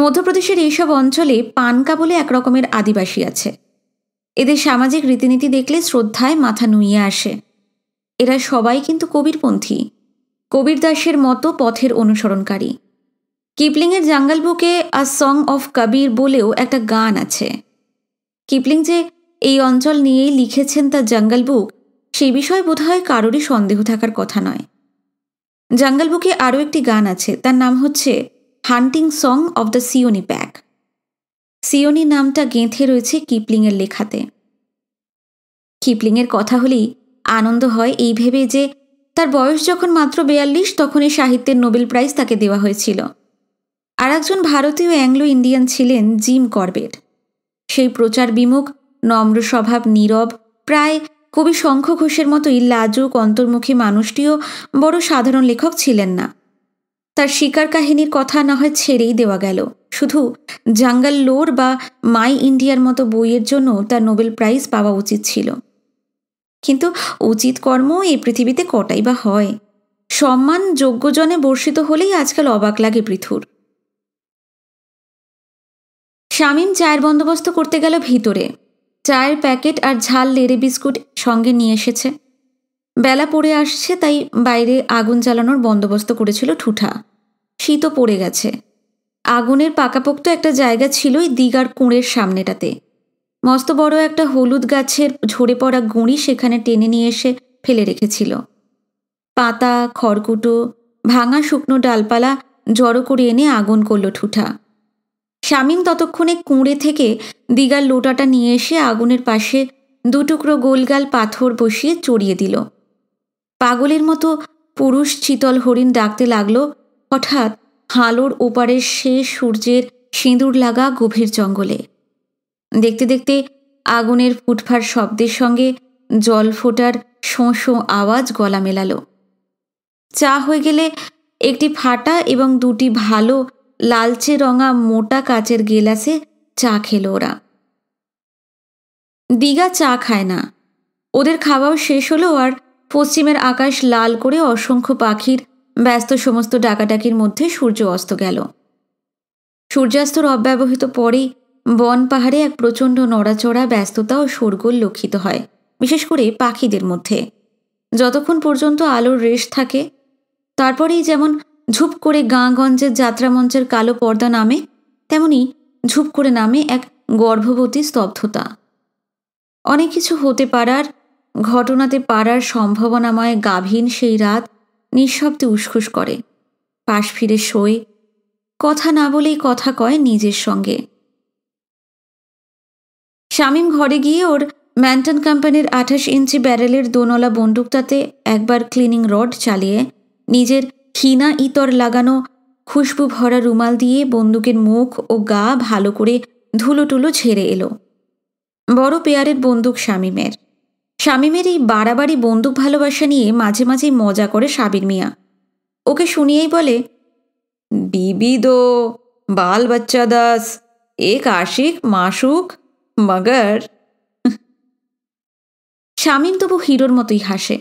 মধ্যপ্রদেশের এইসব অঞ্চলে পানকা বলে এক রকমের আদিবাসী আছে এদের সামাজিক রীতিনীতি দেখলে শ্রদ্ধায় মাথা নুইয়ে আসে এরা সবাই কিন্তু কবিরপন্থী কবির দাসের মতো পথের অনুসরণকারী কিপলিংয়ের জাঙ্গাল বুকে আ সং অফ কবির বলেও একটা গান আছে কিপলিং যে এই অঞ্চল নিয়েই লিখেছেন তার জাঙ্গাল বুক সেই বিষয়ে বোধহয় কারোরই সন্দেহ থাকার কথা নয় জাঙ্গাল বুকে আরও একটি গান আছে তার নাম হচ্ছে hunting song of the Seoni pack Seoni নামটা গেঁথে রয়েছে কিপলিংয়ের লেখাতে কিপলিংয়ের কথা হলেই আনন্দ হয় এই ভেবে যে তার বয়স যখন মাত্র বেয়াল্লিশ তখন এই সাহিত্যের নোবেল প্রাইজ তাকে দেওয়া হয়েছিল আর একজন ভারতীয় অ্যাংলো ইন্ডিয়ান ছিলেন জিম করবেট সেই প্রচার বিমুখ নম্র স্বভাব নীরব প্রায় কবি শঙ্খ ঘোষের মতোই লাজুক অন্তর্মুখী মানুষটিও বড় সাধারণ লেখক ছিলেন না তার শিকার কাহিনীর কথা না হয় ছেড়েই দেওয়া গেল শুধু জাঙ্গাল লোর বা মাই ইন্ডিয়ার মতো বইয়ের জন্য তার নোবেল প্রাইজ পাওয়া উচিত ছিল কিন্তু উচিত কর্ম এই পৃথিবীতে কটাই বা হয় সম্মান যোগ্যজনে বর্ষিত হলেই আজকাল অবাক লাগে পৃথুর শামীম চায়ের বন্দোবস্ত করতে গেল ভিতরে চায়ের প্যাকেট আর ঝাল লেড়ে বিস্কুট সঙ্গে নিয়ে এসেছে বেলা পড়ে আসছে তাই বাইরে আগুন জ্বালানোর বন্দোবস্ত করেছিল ঠুঠা শীতও পড়ে গেছে আগুনের পাকাপোক্ত একটা জায়গা ছিল ওই দিঘার কুঁড়ের সামনেটাতে মস্ত বড় একটা হলুদ গাছের ঝরে পড়া গুঁড়ি সেখানে টেনে নিয়ে এসে ফেলে রেখেছিল পাতা খড়কুটো ভাঙা শুকনো ডালপালা জড়ো করে এনে আগুন করল ঠুঠা শামীম ততক্ষণে কুঁড়ে থেকে দিঘার লোটাটা নিয়ে এসে আগুনের পাশে দুটুকরো গোলগাল পাথর বসিয়ে চড়িয়ে দিল পাগলের মতো পুরুষ চিতল হরিণ ডাকতে লাগলো হঠাৎ হালোর ওপারে শেষ সূর্যের সিঁদুর লাগা গভীর জঙ্গলে দেখতে দেখতে আগুনের ফুটফার শব্দের সঙ্গে জল ফোটার শোঁ আওয়াজ গলা মেলালো চা হয়ে গেলে একটি ফাটা এবং দুটি ভালো লালচে রঙা মোটা কাচের গেলাসে চা খেল ওরা দিঘা চা খায় না ওদের খাওয়াও শেষ হলো আর পশ্চিমের আকাশ লাল করে অসংখ্য পাখির ব্যস্ত সমস্ত ডাকাডাকির মধ্যে সূর্য অস্ত গেল সূর্যাস্তর অব্যবহৃত পরেই বন পাহাড়ে এক প্রচণ্ড নড়াচড়া ব্যস্ততা ও শোরগোল লক্ষিত হয় বিশেষ করে পাখিদের মধ্যে যতক্ষণ পর্যন্ত আলোর রেশ থাকে তারপরেই যেমন ঝুপ করে গাঁগঞ্জের যাত্রামঞ্চের কালো পর্দা নামে তেমনি ঝুপ করে নামে এক গর্ভবতী স্তব্ধতা অনেক কিছু হতে পারার ঘটনাতে পারার সম্ভাবনাময় গাভীন সেই রাত নিঃশব্দে উসখুস করে পাশ ফিরে শোয় কথা না বলেই কথা কয় নিজের সঙ্গে শামীম ঘরে গিয়ে ওর ম্যান্টন কোম্পানির আঠাশ ইঞ্চি ব্যারেলের দোনলা বন্দুকটাতে একবার ক্লিনিং রড চালিয়ে নিজের ক্ষীণা ইতর লাগানো খুশবু ভরা রুমাল দিয়ে বন্দুকের মুখ ও গা ভালো করে ধুলোটুলো ছেড়ে এলো বড় পেয়ারের বন্দুক শামীমের শামীমের এই বাড়াবাড়ি বন্দুক ভালোবাসা নিয়ে মাঝে মাঝেই মজা করে সাবির মিয়া ওকে শুনিয়েই বলে বিবি দো বাল বাচ্চা দাস এক আশিক মাসুক মগর শামীম তবু হিরোর মতোই হাসে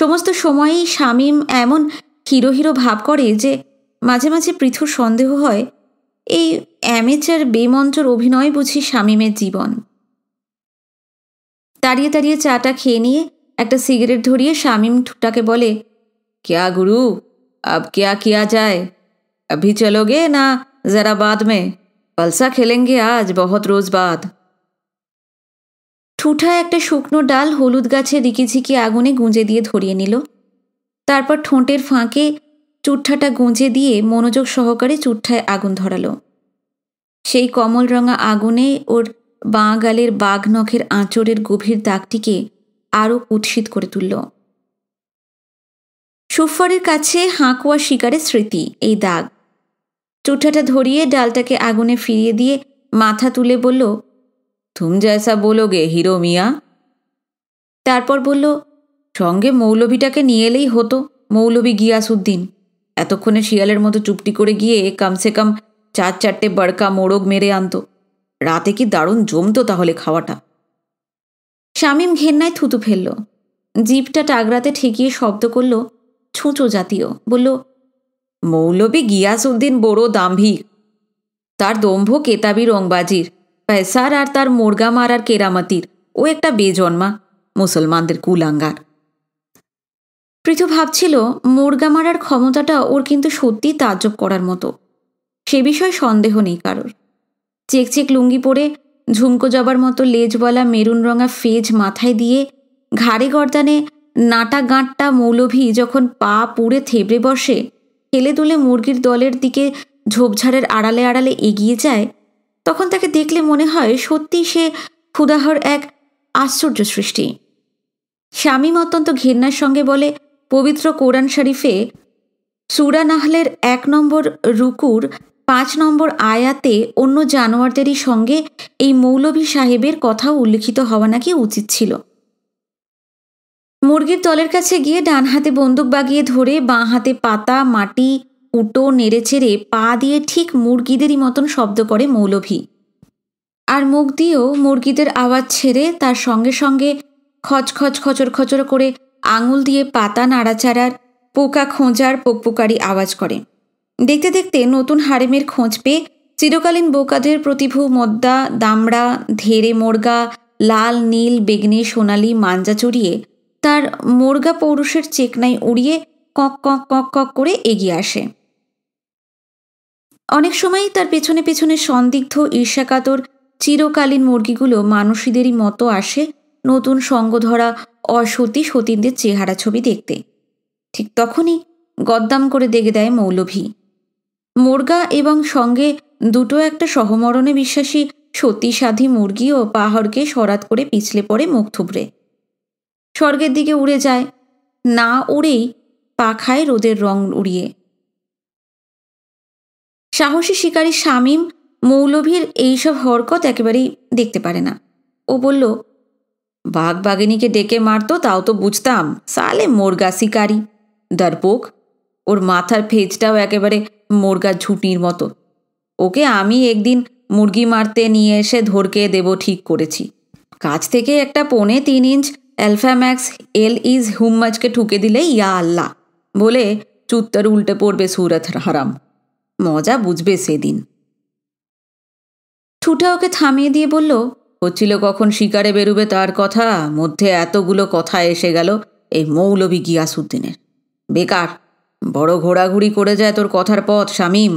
সমস্ত সময়েই শামীম এমন হিরো হিরো ভাব করে যে মাঝে মাঝে পৃথুর সন্দেহ হয় এই অ্যামেচার বেমঞ্চর অভিনয় বুঝি শামীমের জীবন দাঁড়িয়ে দাঁড়িয়ে চাটা খেয়ে নিয়ে একটা সিগারেট ধরিয়ে শামিম ঠুটাকে বলে ক্যা গুরু আব ক্যা কিয়া যায় अभी চলোগে না ज़रा বাদ মে পালসা খেলেঙ্গে আজ বহুত রোজ বাদ ঠুঠা একটা শুকনো ডাল হলুদ গাছে রিকিঝিকি আগুনে গুঁজে দিয়ে ধরিয়ে নিল তারপর ঠোঁটের ফাঁকে চুঠাটা গুঁজে দিয়ে মনোযোগ সহকারে চুঠায় আগুন ধরালো সেই কমল রঙা আগুনে ওর বাঁ গালের বাঘ নখের আঁচড়ের গভীর দাগটিকে আরও কুৎসিত করে তুলল সুফারের কাছে হাঁকুয়া শিকারের স্মৃতি এই দাগ চুঠাটা ধরিয়ে ডালটাকে আগুনে ফিরিয়ে দিয়ে মাথা তুলে বলল তুম জয়সা বলো গে হিরো মিয়া তারপর বলল সঙ্গে মৌলভীটাকে নিয়ে এলেই হতো মৌলভী গিয়াসুদ্দিন এতক্ষণে শিয়ালের মতো চুপটি করে গিয়ে কমসে কম চার চারটে বড়কা মোড়ক মেরে আনতো রাতে কি দারুণ জমতো তাহলে খাওয়াটা শামিম ঘেন্নায় থুতু ফেলল জিপটা টাগরাতে ঠেকিয়ে শব্দ করল ছুঁচো জাতীয় বলল মৌলবী গিয়াসউদ্দিন বড় দাম্ভিক তার দম্ভ কেতাবি রংবাজির পেসার আর তার মোরগা মারার কেরামাতির ও একটা বেজন্মা মুসলমানদের কুলাঙ্গার পৃথু ভাবছিল মোরগা মারার ক্ষমতাটা ওর কিন্তু সত্যি তাজ্জব করার মতো সে বিষয়ে সন্দেহ নেই কারোর চেকচেক লুঙ্গি পরে ঝুমকো জবার মতো বলা মেরুন রঙা ফেজ মাথায় দিয়ে ঘাড়ে গর্দানে নাটা গাঁটটা মৌলভী যখন পা পুড়ে থেবড়ে বসে খেলে দুলে মুরগির দলের দিকে ঝোপঝাড়ের আড়ালে আড়ালে এগিয়ে যায় তখন তাকে দেখলে মনে হয় সত্যি সে ক্ষুদাহর এক আশ্চর্য সৃষ্টি স্বামী অত্যন্ত ঘেন্নার সঙ্গে বলে পবিত্র কোরআন শরীফে সুরা নাহলের এক নম্বর রুকুর পাঁচ নম্বর আয়াতে অন্য জানোয়ারদেরই সঙ্গে এই মৌলভী সাহেবের কথাও উল্লিখিত হওয়া নাকি উচিত ছিল মুরগির দলের কাছে গিয়ে ডান হাতে বন্দুক বাগিয়ে ধরে বাঁ হাতে পাতা মাটি উটো নেড়েচেড়ে পা দিয়ে ঠিক মুরগিদেরই মতন শব্দ করে মৌলভী আর মুখ দিয়েও মুরগিদের আওয়াজ ছেড়ে তার সঙ্গে সঙ্গে খচখচ খচর খচর করে আঙুল দিয়ে পাতা নাড়াচাড়ার পোকা খোঁজার পোকপোকারি আওয়াজ করে দেখতে দেখতে নতুন হারেমের খোঁজ পেয়ে চিরকালীন বোকাদের প্রতিভু মদ্দা দামড়া ধেরে মোরগা লাল নীল বেগনে সোনালি মাঞ্জা চড়িয়ে তার মোরগা পৌরুষের চেকনাই উড়িয়ে কক কক কক কক করে এগিয়ে আসে অনেক সময়ই তার পেছনে পেছনে সন্দিগ্ধ ঈর্ষাকাতর চিরকালীন মুরগিগুলো মানুষীদেরই মতো আসে নতুন সঙ্গধরা অসতী সতীনদের চেহারা ছবি দেখতে ঠিক তখনই গদ্দাম করে দেখে দেয় মৌলভী মোরগা এবং সঙ্গে দুটো একটা সহমরণে বিশ্বাসী সতী মুরগি ও পাহাড়কে সরাত করে পিছলে পড়ে মুখ থুবড়ে স্বর্গের দিকে উড়ে যায় না উড়েই পাখায় রোদের রং উড়িয়ে সাহসী শিকারী শামীম মৌলভীর এইসব হরকত একেবারেই দেখতে পারে না ও বলল বাঘ বাগিনীকে ডেকে মারতো তাও তো বুঝতাম সালে মোরগা শিকারি দরপোক ওর মাথার ফেজটাও একেবারে মোরগা ঝুঁটির মতো ওকে আমি একদিন মুরগি মারতে নিয়ে এসে ধরকে দেব ঠিক করেছি কাছ থেকে একটা পোনে তিন ইঞ্চ অ্যালফাম্যাক্স এল ইজ হুম্মাজকে ঠুকে দিলে ইয়া আল্লাহ বলে চুত্তর উল্টে পড়বে সুরত হারাম মজা বুঝবে সেদিন ঠুটা ওকে থামিয়ে দিয়ে বলল হচ্ছিল কখন শিকারে বেরুবে তার কথা মধ্যে এতগুলো কথা এসে গেল এই মৌলবি গিয়াসুদ্দিনের বেকার বড় ঘোরাঘুরি করে যায় তোর কথার পথ শামিম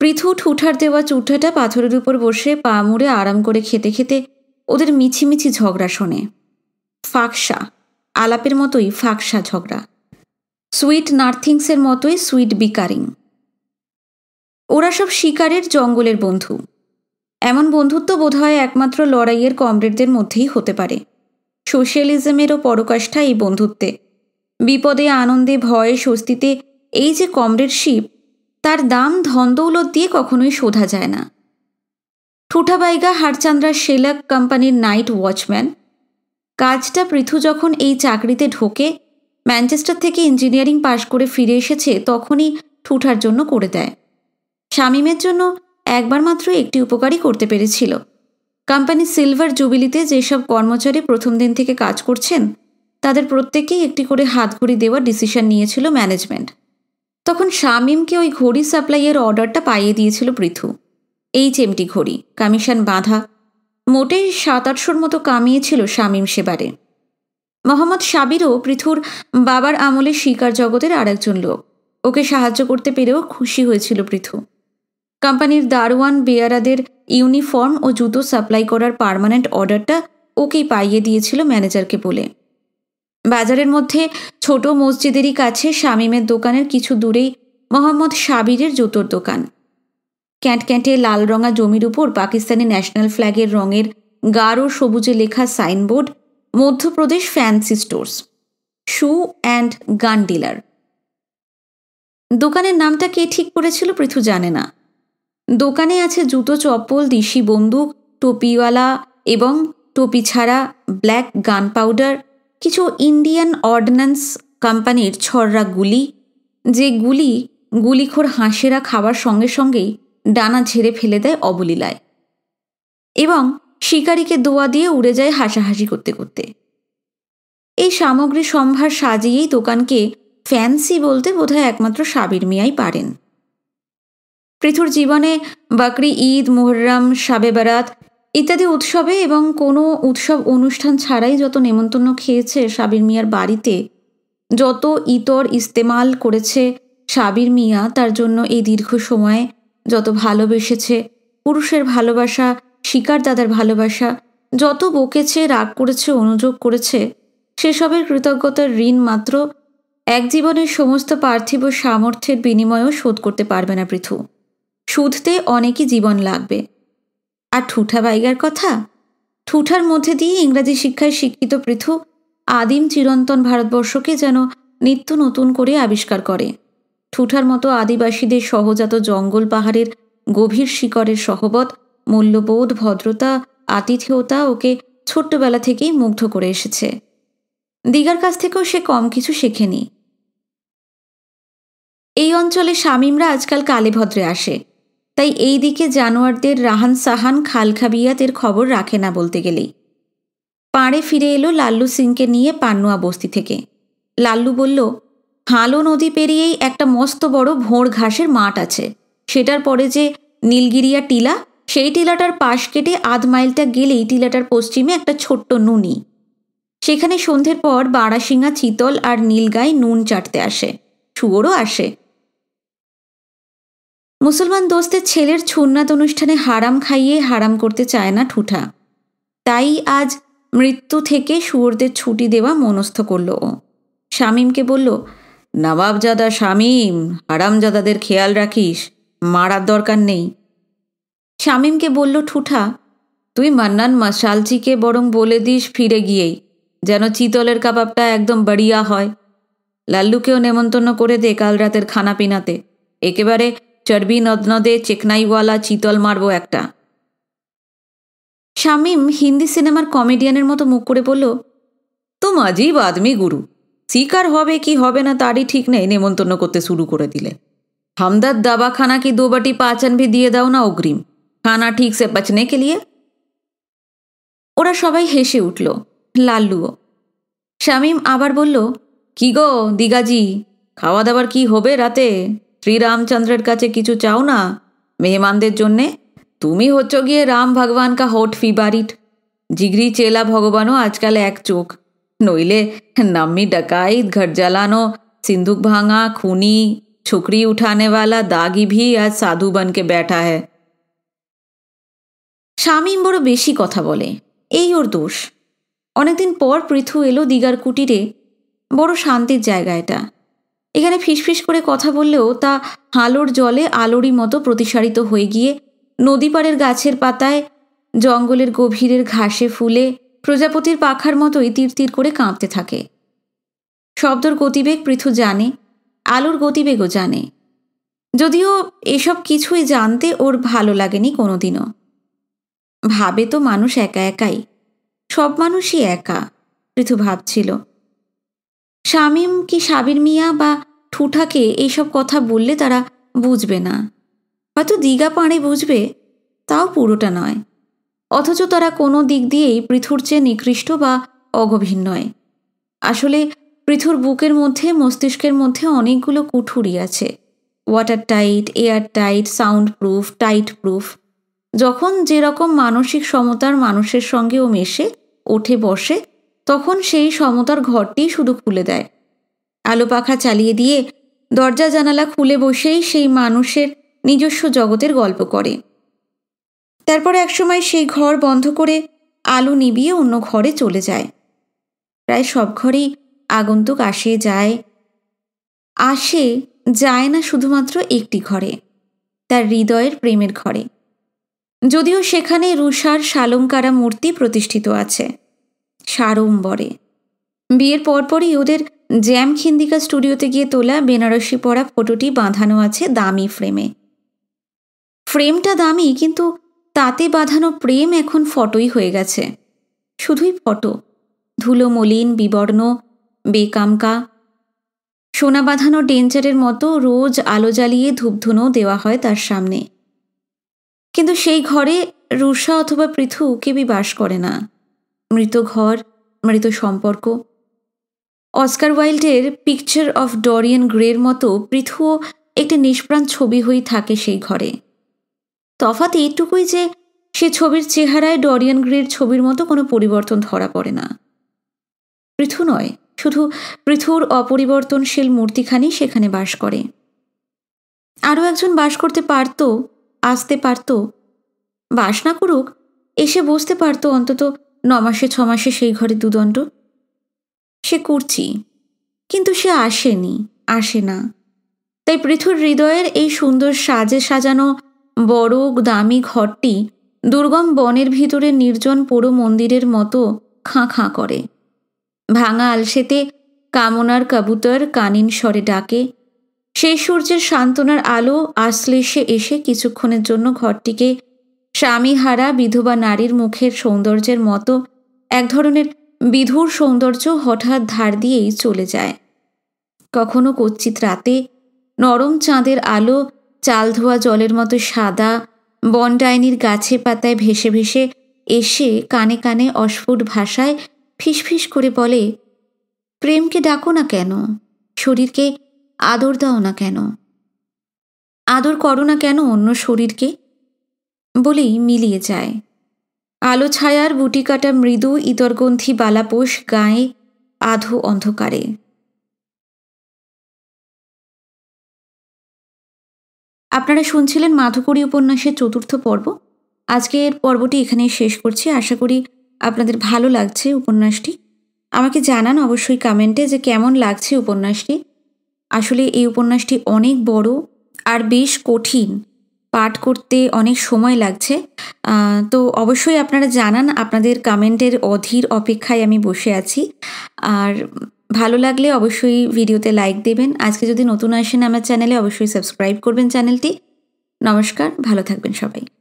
পৃথু ঠুঠার দেওয়া চুঠাটা পাথরের উপর বসে পা মুড়ে আরাম করে খেতে খেতে ওদের মিছিমিছি ঝগড়া শোনে ফাঁকসা আলাপের মতোই ফাঁকসা ঝগড়া সুইট নার্থিংসের মতোই সুইট বিকারিং ওরা সব শিকারের জঙ্গলের বন্ধু এমন বন্ধুত্ব বোধহয় একমাত্র লড়াইয়ের কমরেডদের মধ্যেই হতে পারে সোশ্যালিজমেরও পরকাষ্ঠা এই বন্ধুত্বে বিপদে আনন্দে ভয়ে স্বস্তিতে এই যে কমরেডশিপ তার দাম ধনদৌলত দিয়ে কখনোই শোধা যায় না ঠুঠাবাইগা হারচান্দ্রা শেলাক কোম্পানির নাইট ওয়াচম্যান কাজটা পৃথু যখন এই চাকরিতে ঢোকে ম্যানচেস্টার থেকে ইঞ্জিনিয়ারিং পাশ করে ফিরে এসেছে তখনই ঠুঠার জন্য করে দেয় শামিমের জন্য একবার মাত্র একটি উপকারই করতে পেরেছিল কোম্পানি সিলভার জুবিলিতে যেসব কর্মচারী প্রথম দিন থেকে কাজ করছেন তাদের প্রত্যেকেই একটি করে হাতঘড়ি দেওয়ার ডিসিশন নিয়েছিল ম্যানেজমেন্ট তখন শামিমকে ওই ঘড়ি সাপ্লাইয়ের অর্ডারটা পাইয়ে দিয়েছিল পৃথু এই চেমটি ঘড়ি কামিশন বাঁধা মোটেই সাত আটশোর মতো কামিয়েছিল শামিম সেবারে মোহাম্মদ সাবিরও পৃথুর বাবার আমলে শিকার জগতের আরেকজন লোক ওকে সাহায্য করতে পেরেও খুশি হয়েছিল পৃথু কোম্পানির দারোয়ান বেয়ারাদের ইউনিফর্ম ও জুতো সাপ্লাই করার পারমানেন্ট অর্ডারটা ওকেই পাইয়ে দিয়েছিল ম্যানেজারকে বলে বাজারের মধ্যে ছোট মসজিদেরই কাছে শামিমের দোকানের কিছু দূরেই মোহাম্মদ সাবিরের জুতোর দোকান ক্যাঁটে লাল রঙা জমির উপর পাকিস্তানি ন্যাশনাল ফ্ল্যাগের রঙের গাঢ় সবুজে লেখা signboard Madhya Pradesh fancy stores shoe and gun dealer দোকানের নামটা কে ঠিক করেছিল পৃথু জানে না দোকানে আছে জুতো চপ্পল দিশি বন্দুক টুপিওয়ালা এবং টুপি ছাড়া ব্ল্যাক গান পাউডার কিছু ইন্ডিয়ান অর্ডিন্যান্স কোম্পানির ছররা গুলি যে গুলি গুলিখোর হাঁসেরা খাবার সঙ্গে সঙ্গেই ডানা ঝেড়ে ফেলে দেয় অবলীলায় এবং শিকারীকে দোয়া দিয়ে উড়ে যায় হাসাহাসি করতে করতে এই সামগ্রী সম্ভার সাজিয়েই দোকানকে ফ্যান্সি বলতে বোধহয় একমাত্র সাবির মিয়াই পারেন পৃথুর জীবনে বাকরি ঈদ মোহরম সাবে বারাত ইত্যাদি উৎসবে এবং কোনো উৎসব অনুষ্ঠান ছাড়াই যত নেমন্তন্ন খেয়েছে সাবির মিয়ার বাড়িতে যত ইতর ইস্তেমাল করেছে সাবির মিয়া তার জন্য এই দীর্ঘ সময়ে যত ভালোবেসেছে পুরুষের ভালোবাসা শিকার দাদার ভালোবাসা যত বকেছে রাগ করেছে অনুযোগ করেছে সেসবের কৃতজ্ঞতার ঋণ মাত্র এক জীবনের সমস্ত পার্থিব সামর্থ্যের বিনিময়েও শোধ করতে পারবে না পৃথু শুধতে অনেকই জীবন লাগবে আর ঠুঠা বাইগার কথা ঠুঠার মধ্যে দিয়ে ইংরাজি শিক্ষায় শিক্ষিত পৃথু আদিম চিরন্তন ভারতবর্ষকে যেন নিত্য নতুন করে আবিষ্কার করে ঠুঠার মতো আদিবাসীদের সহজাত জঙ্গল পাহাড়ের গভীর শিকরের সহবত মূল্যবোধ ভদ্রতা আতিথেয়তা ওকে ছোট্টবেলা থেকেই মুগ্ধ করে এসেছে দিগার কাছ থেকেও সে কম কিছু শেখেনি এই অঞ্চলে শামীমরা আজকাল কালেভদ্রে আসে তাই এই দিকে জানোয়ারদের রাহান সাহান খালখাবিয়াতের খবর রাখে না বলতে গেলেই পাড়ে ফিরে এলো লাল্লু সিংকে নিয়ে পান্নুয়া বস্তি থেকে লাল্লু বলল হালো নদী পেরিয়েই একটা মস্ত বড় ভোঁড় ঘাসের মাঠ আছে সেটার পরে যে নীলগিরিয়া টিলা সেই টিলাটার পাশ কেটে আধ মাইলটা গেলেই টিলাটার পশ্চিমে একটা ছোট্ট নুনি সেখানে সন্ধ্যের পর বারাসিংহা চিতল আর নীলগায় নুন চাটতে আসে শুয়োরও আসে মুসলমান দোস্তের ছেলের ছুন্নাত অনুষ্ঠানে হারাম খাইয়ে হারাম করতে চায় না ঠুঠা তাই আজ মৃত্যু থেকে শুয়োরদের ছুটি দেওয়া মনস্থ করল ও শামীমকে বলল নবাবজাদা শামীম হারামজাদাদের খেয়াল রাখিস মারার দরকার নেই শামীমকে বলল ঠুঠা তুই মান্নান মাসালচিকে বরং বলে দিস ফিরে গিয়েই যেন চিতলের কাবাবটা একদম বাড়িয়া হয় লাল্লুকেও নেমন্তন্ন করে দে কাল রাতের খানা পিনাতে একেবারে চর্বি নদনদে চেকনাইওয়ালা চিতল মারব একটা শামিম হিন্দি সিনেমার কমেডিয়ানের মতো মুখ করে বলল তো মাঝেই বাদমি গুরু শিকার হবে কি হবে না তারই ঠিক নেই নেমন্তন্ন করতে শুরু করে দিলে হামদার দাবাখানা কি দুবাটি दो बटी দিয়ে দাও না অগ্রিম খানা ঠিক সে পচনে কে লিয়ে ওরা সবাই হেসে উঠল লাল্লুও শামিম আবার বলল কি গো দিগাজি খাওয়া দাওয়ার কি হবে রাতে শ্রীরামচন্দ্রের কাছে কিছু চাও না মেহমানদের জন্যে তুমি হচ্ছ গিয়ে রাম ভগবান কা হোট ফিবারিট জিগরি চেলা ভগবানও আজকাল এক চোখ নইলে নাম্মি ডাকাইত ঘর জ্বালানো সিন্ধুক ভাঙা খুনি ছুকরি উঠানেওয়ালা দাগি ভি আজ সাধু বনকে ব্যাঠা হ্যায় শামীম বড় বেশি কথা বলে এই ওর দোষ অনেকদিন পর পৃথু এলো দিগার কুটিরে বড় শান্তির জায়গা এটা এখানে ফিসফিস করে কথা বললেও তা হালোর জলে আলোরই মতো প্রতিসারিত হয়ে গিয়ে নদীপাড়ের গাছের পাতায় জঙ্গলের গভীরের ঘাসে ফুলে প্রজাপতির পাখার মতোই তীর তীর করে কাঁপতে থাকে শব্দর গতিবেগ পৃথু জানে আলোর গতিবেগও জানে যদিও এসব কিছুই জানতে ওর ভালো লাগেনি কোনোদিনও ভাবে তো মানুষ একা একাই সব মানুষই একা পৃথু ভাবছিল শামীম কি সাবির মিয়া বা ঠুঠাকে এইসব কথা বললে তারা বুঝবে না হয়তো দীঘা পাড়ে বুঝবে তাও পুরোটা নয় অথচ তারা কোনো দিক দিয়েই পৃথুর চেয়ে নিকৃষ্ট বা অগভীর নয় আসলে পৃথুর বুকের মধ্যে মস্তিষ্কের মধ্যে অনেকগুলো কুঠুরি আছে water tight air tight sound proof tight proof যখন যেরকম মানসিক সমতার মানুষের সঙ্গেও মেশে ওঠে বসে তখন সেই সমতার ঘরটি শুধু খুলে দেয় আলো পাখা চালিয়ে দিয়ে দরজা জানালা খুলে বসেই সেই মানুষের নিজস্ব জগতের গল্প করে তারপর একসময় সেই ঘর বন্ধ করে আলো নিবিয়ে অন্য ঘরে চলে যায় প্রায় সব ঘরেই আগন্তুক আসে যায় আসে যায় না শুধুমাত্র একটি ঘরে তার হৃদয়ের প্রেমের ঘরে যদিও সেখানে রুষার শালংকারা মূর্তি প্রতিষ্ঠিত আছে সারম্বরে বিয়ের পরপরই ওদের জ্যাম খিন্দিকা স্টুডিওতে গিয়ে তোলা বেনারসি পরা ফটোটি বাঁধানো আছে দামি ফ্রেমে ফ্রেমটা দামি কিন্তু তাতে বাঁধানো প্রেম এখন ফটোই হয়ে গেছে শুধুই ফটো ধুলো মলিন বিবর্ণ বেকামকা সোনা বাঁধানো ডেঞ্জারের মতো রোজ আলো জ্বালিয়ে ধূপধুনো দেওয়া হয় তার সামনে কিন্তু সেই ঘরে রুষা অথবা পৃথু কেবি বাস করে না মৃত ঘর মৃত সম্পর্ক অস্কার ওয়াইল্ডের পিকচার অফ ডরিয়ান গ্রের মতো পৃথুও একটি নিষ্প্রাণ ছবি হয়ে থাকে সেই ঘরে তফাত এইটুকুই যে সে ছবির চেহারায় ডরিয়ান গ্রের ছবির মতো কোনো পরিবর্তন ধরা পড়ে না পৃথু নয় শুধু পৃথুর অপরিবর্তনশীল মূর্তিখানি সেখানে বাস করে আরও একজন বাস করতে পারত আসতে পারত বাস না করুক এসে বসতে পারত অন্তত ন মাসে ছ মাসে সেই ঘরে দুদণ্ড সে কুর্চি কিন্তু সে আসেনি আসে না তাই পৃথুর হৃদয়ের এই সুন্দর সাজে সাজানো বড় দামি ঘরটি দুর্গম বনের ভিতরে নির্জন পোড়ো মন্দিরের মতো খাঁ খাঁ করে ভাঙা আলসেতে কামনার কাবুতর কানিন স্বরে ডাকে সেই সূর্যের সান্ত্বনার আলো আশ্লেষে এসে কিছুক্ষণের জন্য ঘরটিকে স্বামীহারা বিধবা নারীর মুখের সৌন্দর্যের মতো এক ধরনের বিধুর সৌন্দর্য হঠাৎ ধার দিয়েই চলে যায় কখনো কচ্ছিত রাতে নরম চাঁদের আলো চাল ধোয়া জলের মতো সাদা বনডাইনির গাছে পাতায় ভেসে ভেসে এসে কানে কানে অস্ফুট ভাষায় ফিসফিস করে বলে প্রেমকে ডাকো না কেন শরীরকে আদর দাও না কেন আদর করো না কেন অন্য শরীরকে বলেই মিলিয়ে যায় আলো ছায়ার বুটিকাটা মৃদু ইতরগন্থি বালাপোষ গায়ে আধো অন্ধকারে আপনারা শুনছিলেন মাধুকরী উপন্যাসের চতুর্থ পর্ব আজকের পর্বটি এখানে শেষ করছি আশা করি আপনাদের ভালো লাগছে উপন্যাসটি আমাকে জানান অবশ্যই কমেন্টে যে কেমন লাগছে উপন্যাসটি আসলে এই উপন্যাসটি অনেক বড় আর বেশ কঠিন পাঠ করতে অনেক সময় লাগছে তো অবশ্যই আপনারা জানান আপনাদের কমেন্টের অধীর অপেক্ষায় আমি বসে আছি আর ভালো লাগলে অবশ্যই ভিডিওতে লাইক দেবেন আজকে যদি নতুন আসেন আমার চ্যানেলে অবশ্যই সাবস্ক্রাইব করবেন চ্যানেলটি নমস্কার ভালো থাকবেন সবাই